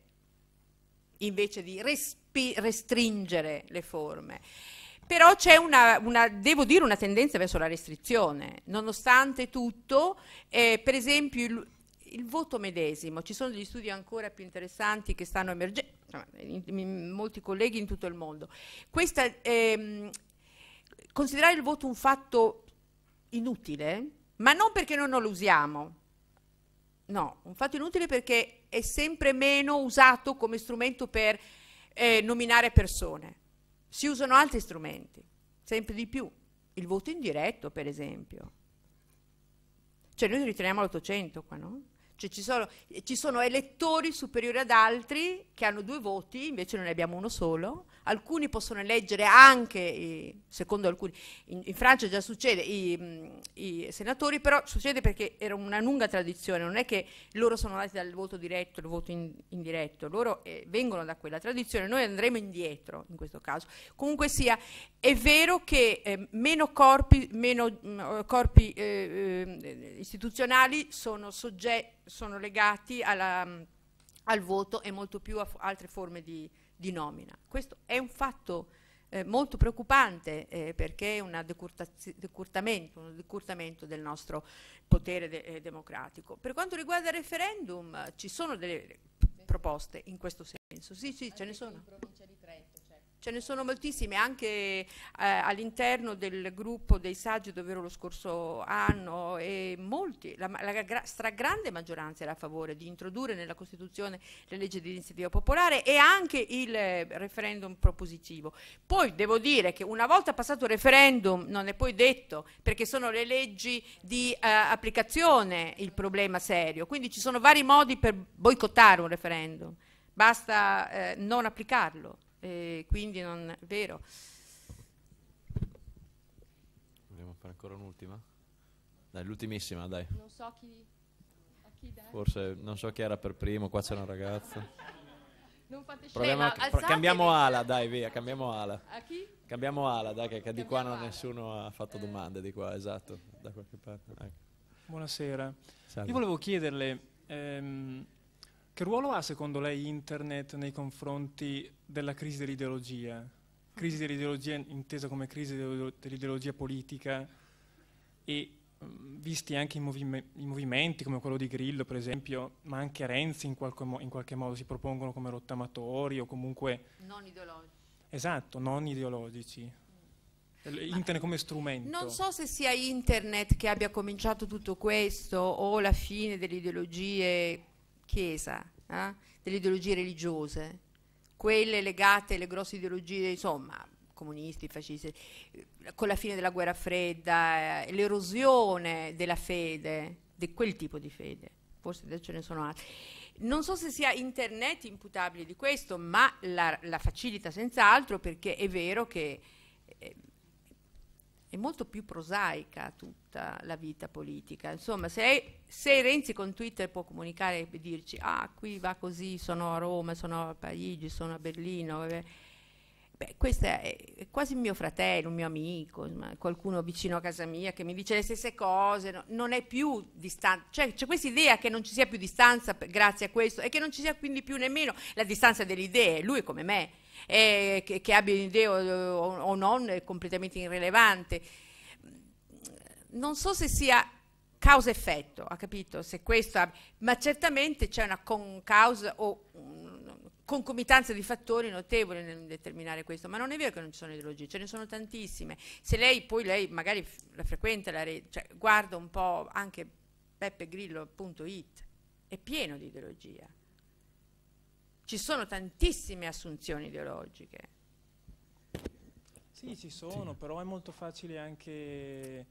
[SPEAKER 2] invece di restringere le forme. Però c'è una, una, devo dire, una tendenza verso la restrizione. Nonostante tutto, eh, per esempio, il, il voto medesimo, ci sono degli studi ancora più interessanti che stanno emergendo, molti colleghi in tutto il mondo. Questa, ehm, considerare il voto un fatto inutile, ma non perché noi non lo usiamo, no, un fatto inutile perché è sempre meno usato come strumento per eh, nominare persone, si usano altri strumenti, sempre di più, il voto indiretto per esempio. Cioè noi riteniamo all'Ottocento qua, no? Cioè ci sono, ci sono elettori superiori ad altri che hanno due voti, invece noi ne abbiamo uno solo alcuni possono eleggere anche, secondo alcuni, in, in, Francia già succede, i, mm, i, senatori, però succede perché era una lunga tradizione, non è che loro sono nati dal voto diretto, il voto in, indiretto, loro eh, vengono da quella tradizione, noi andremo indietro in questo caso. Comunque sia, è vero che eh, meno corpi, meno, mh, mm, corpi eh, eh, istituzionali sono, sogge- sono legati alla, mm, al voto e molto più a f- altre forme di di nomina. Questo è un fatto eh, molto preoccupante eh, perché è un decurtamento, decurtamento, del nostro potere de eh, democratico. Per quanto riguarda il referendum ci sono delle proposte in questo senso. Sì, sì, ce ne sono. In provincia di Trento. Ce ne sono moltissime anche eh, all'interno del gruppo dei saggi dove ero lo scorso anno e molti, la, la gra stragrande maggioranza era a favore di introdurre nella Costituzione le leggi di iniziativa popolare e anche il referendum propositivo. Poi devo dire che una volta passato il referendum non è poi detto perché sono le leggi di eh, applicazione il problema serio, quindi ci sono vari modi per boicottare un referendum, basta eh, non applicarlo eh, quindi non è vero.
[SPEAKER 1] Vogliamo fare ancora un'ultima? Dai, l'ultimissima, dai.
[SPEAKER 4] Non so chi, chi
[SPEAKER 1] Forse non so chi era per primo, qua c'è una ragazza.
[SPEAKER 2] non fate scena, Cambiamo
[SPEAKER 1] ala, dai, via, cambiamo ala. A chi? Cambiamo ala, dai, che, che di qua non nessuno ha fatto eh. domande, di qua, esatto, da qualche parte. Ecco.
[SPEAKER 7] Buonasera. Salve. Io volevo chiederle... Ehm, che ruolo ha secondo lei Internet nei confronti della crisi dell'ideologia? Crisi dell'ideologia intesa come crisi dell'ideologia politica e visti anche i, movime, i, movimenti come quello di Grillo per esempio, ma anche Renzi in qualche, mo- in qualche modo si propongono come rottamatori o comunque...
[SPEAKER 2] Non ideologici.
[SPEAKER 7] Esatto, non ideologici. Internet come strumento. Non so
[SPEAKER 2] se sia internet che abbia cominciato tutto questo o la fine delle ideologie Chiesa, eh? delle ideologie religiose, quelle legate alle grosse ideologie, insomma, comunisti, fascisti, con la fine della guerra fredda, eh, l'erosione della fede, di quel tipo di fede, forse ce ne sono altre. Non so se sia internet imputabile di questo, ma la, la facilita senz'altro perché è vero che... Eh, è molto più prosaica tutta la vita politica. Insomma, se, se, Renzi con Twitter può comunicare e dirci ah, qui va così, sono a Roma, sono a Parigi, sono a Berlino, beh, questo è, è, quasi mio fratello, un mio amico, qualcuno vicino a casa mia che mi dice le stesse cose, no, non è più distanza, cioè c'è questa idea che non ci sia più distanza per, grazie a questo e che non ci sia quindi più nemmeno la distanza delle idee, lui come me, eh, che, che abbiano idee o, o non è completamente irrilevante. Non so se sia causa-effetto, ha capito? Se questo ha, ma certamente c'è una con causa o mm, concomitanza di fattori notevole nel determinare questo, ma non è vero che non ci sono ideologie, ce ne sono tantissime. Se lei poi lei magari la frequenta, la re, cioè, guarda un po' anche peppegrillo.it, è pieno di ideologia ci sono tantissime assunzioni ideologiche.
[SPEAKER 7] Sì, ci sono, sì. però è molto facile anche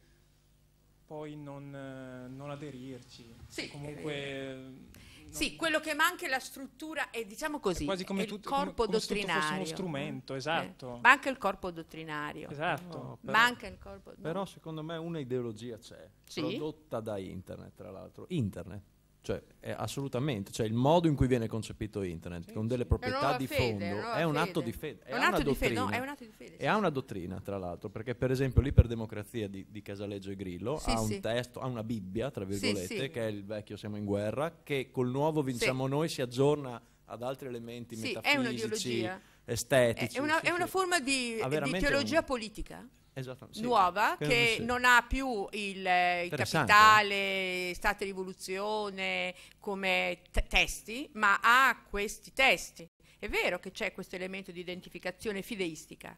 [SPEAKER 7] poi non, eh, non aderirci. Sì, Comunque, eh, eh,
[SPEAKER 2] sì quello che manca è la struttura, e diciamo così, è quasi come il tutto, corpo come, come dottrinario.
[SPEAKER 1] uno
[SPEAKER 7] strumento, esatto.
[SPEAKER 1] Eh.
[SPEAKER 2] Manca il corpo dottrinario. Esatto. No, mm. però, manca il corpo. Però
[SPEAKER 1] secondo me una ideologia c'è,
[SPEAKER 2] sì? prodotta
[SPEAKER 1] da internet, tra l'altro. Internet cioè, assolutamente, cioè il modo in cui viene concepito internet, sì, con delle proprietà di fede, fondo, è un atto di fede. È, un atto di fede, no, è un atto di fede. E ha una dottrina, tra l'altro, perché per esempio l'iperdemocrazia di, di Casaleggio e Grillo sì, ha un testo, ha una Bibbia, tra virgolette, che è il vecchio Siamo in guerra, che col nuovo vinciamo noi si aggiorna ad altri elementi metafisici, estetici. È una, è una
[SPEAKER 2] forma di, di teologia un... politica? Esatto, sì. nuova Credo che sì. non ha più il, il capitale, state rivoluzione come t- testi, ma ha questi testi. È vero che c'è questo elemento di identificazione fideistica.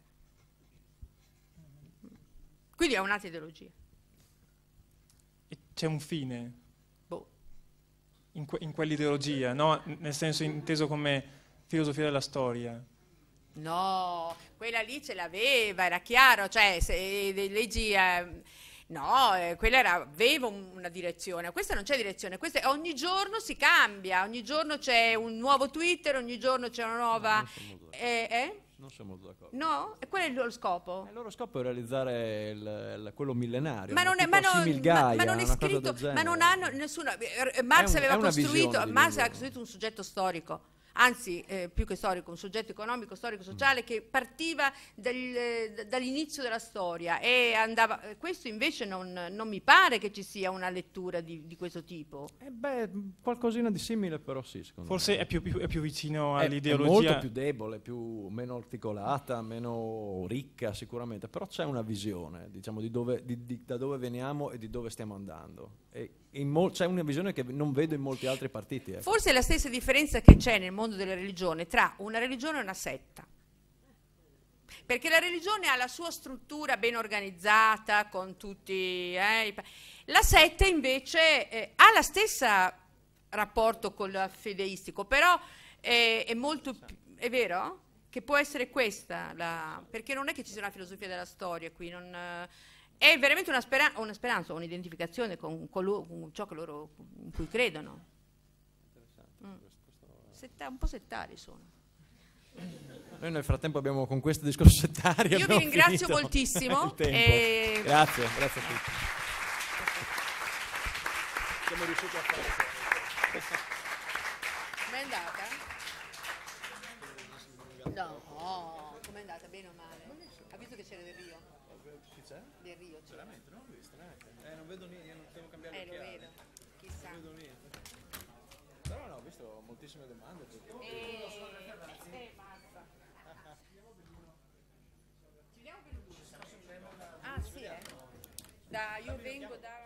[SPEAKER 2] Quindi è un'altra ideologia.
[SPEAKER 7] E c'è un fine boh. in, que- in quell'ideologia, no? nel senso inteso come filosofia della storia.
[SPEAKER 2] No, quella lì ce l'aveva, era chiaro, cioè se leggi... Ehm, no, eh, quella era, aveva una direzione, questa non c'è direzione, è, ogni giorno si cambia, ogni giorno c'è un nuovo Twitter, ogni giorno c'è una nuova... No,
[SPEAKER 1] non siamo d'accordo.
[SPEAKER 2] Eh, eh? No? E qual è il loro scopo? Il loro scopo
[SPEAKER 1] è realizzare il, il, quello millenario. Ma non è, ma non, Gaia,
[SPEAKER 2] ma, ma non è scritto, ma non hanno nessuno. Marx un, aveva costruito, Marx aveva costruito un soggetto storico anzi eh, più che storico, un soggetto economico, storico-sociale mm. che partiva del, eh, dall'inizio della storia e andava, eh, questo invece non, non, mi pare che ci sia una lettura di, di questo tipo. Eh beh, qualcosina
[SPEAKER 7] di simile però sì, secondo Forse me. Forse è più, più, è più vicino è, all'ideologia. È molto più
[SPEAKER 1] debole, più, meno articolata, meno ricca sicuramente, però c'è una visione, diciamo, di dove, di, da dove veniamo e di dove stiamo andando. E mol- c'è una visione che non vedo in molti altri partiti. Ecco. Forse
[SPEAKER 2] è la stessa differenza che c'è nel mondo della religione tra una religione e una setta. Perché la religione ha la sua struttura ben organizzata, con tutti... Eh, la setta invece eh, ha la stessa rapporto con il fedeistico, però è, è molto... è vero? Che può essere questa, la, perché non è che ci sia una filosofia della storia qui, non, è veramente una, spera- una speranza, un'identificazione con, colo- con ciò loro, in cui credono. Mm. un po' settari sono.
[SPEAKER 1] Noi nel frattempo abbiamo con questo discorso settario. Io vi ringrazio moltissimo. e... Grazie, grazie a tutti.
[SPEAKER 7] Siamo riusciti a fare.
[SPEAKER 2] Ma è No.
[SPEAKER 5] tantissime domande.
[SPEAKER 1] Perché...
[SPEAKER 2] E... Eh,
[SPEAKER 5] eh, eh
[SPEAKER 6] basta.
[SPEAKER 2] Giuliano Bellucci. Ah, sì, eh. Da, io vengo da...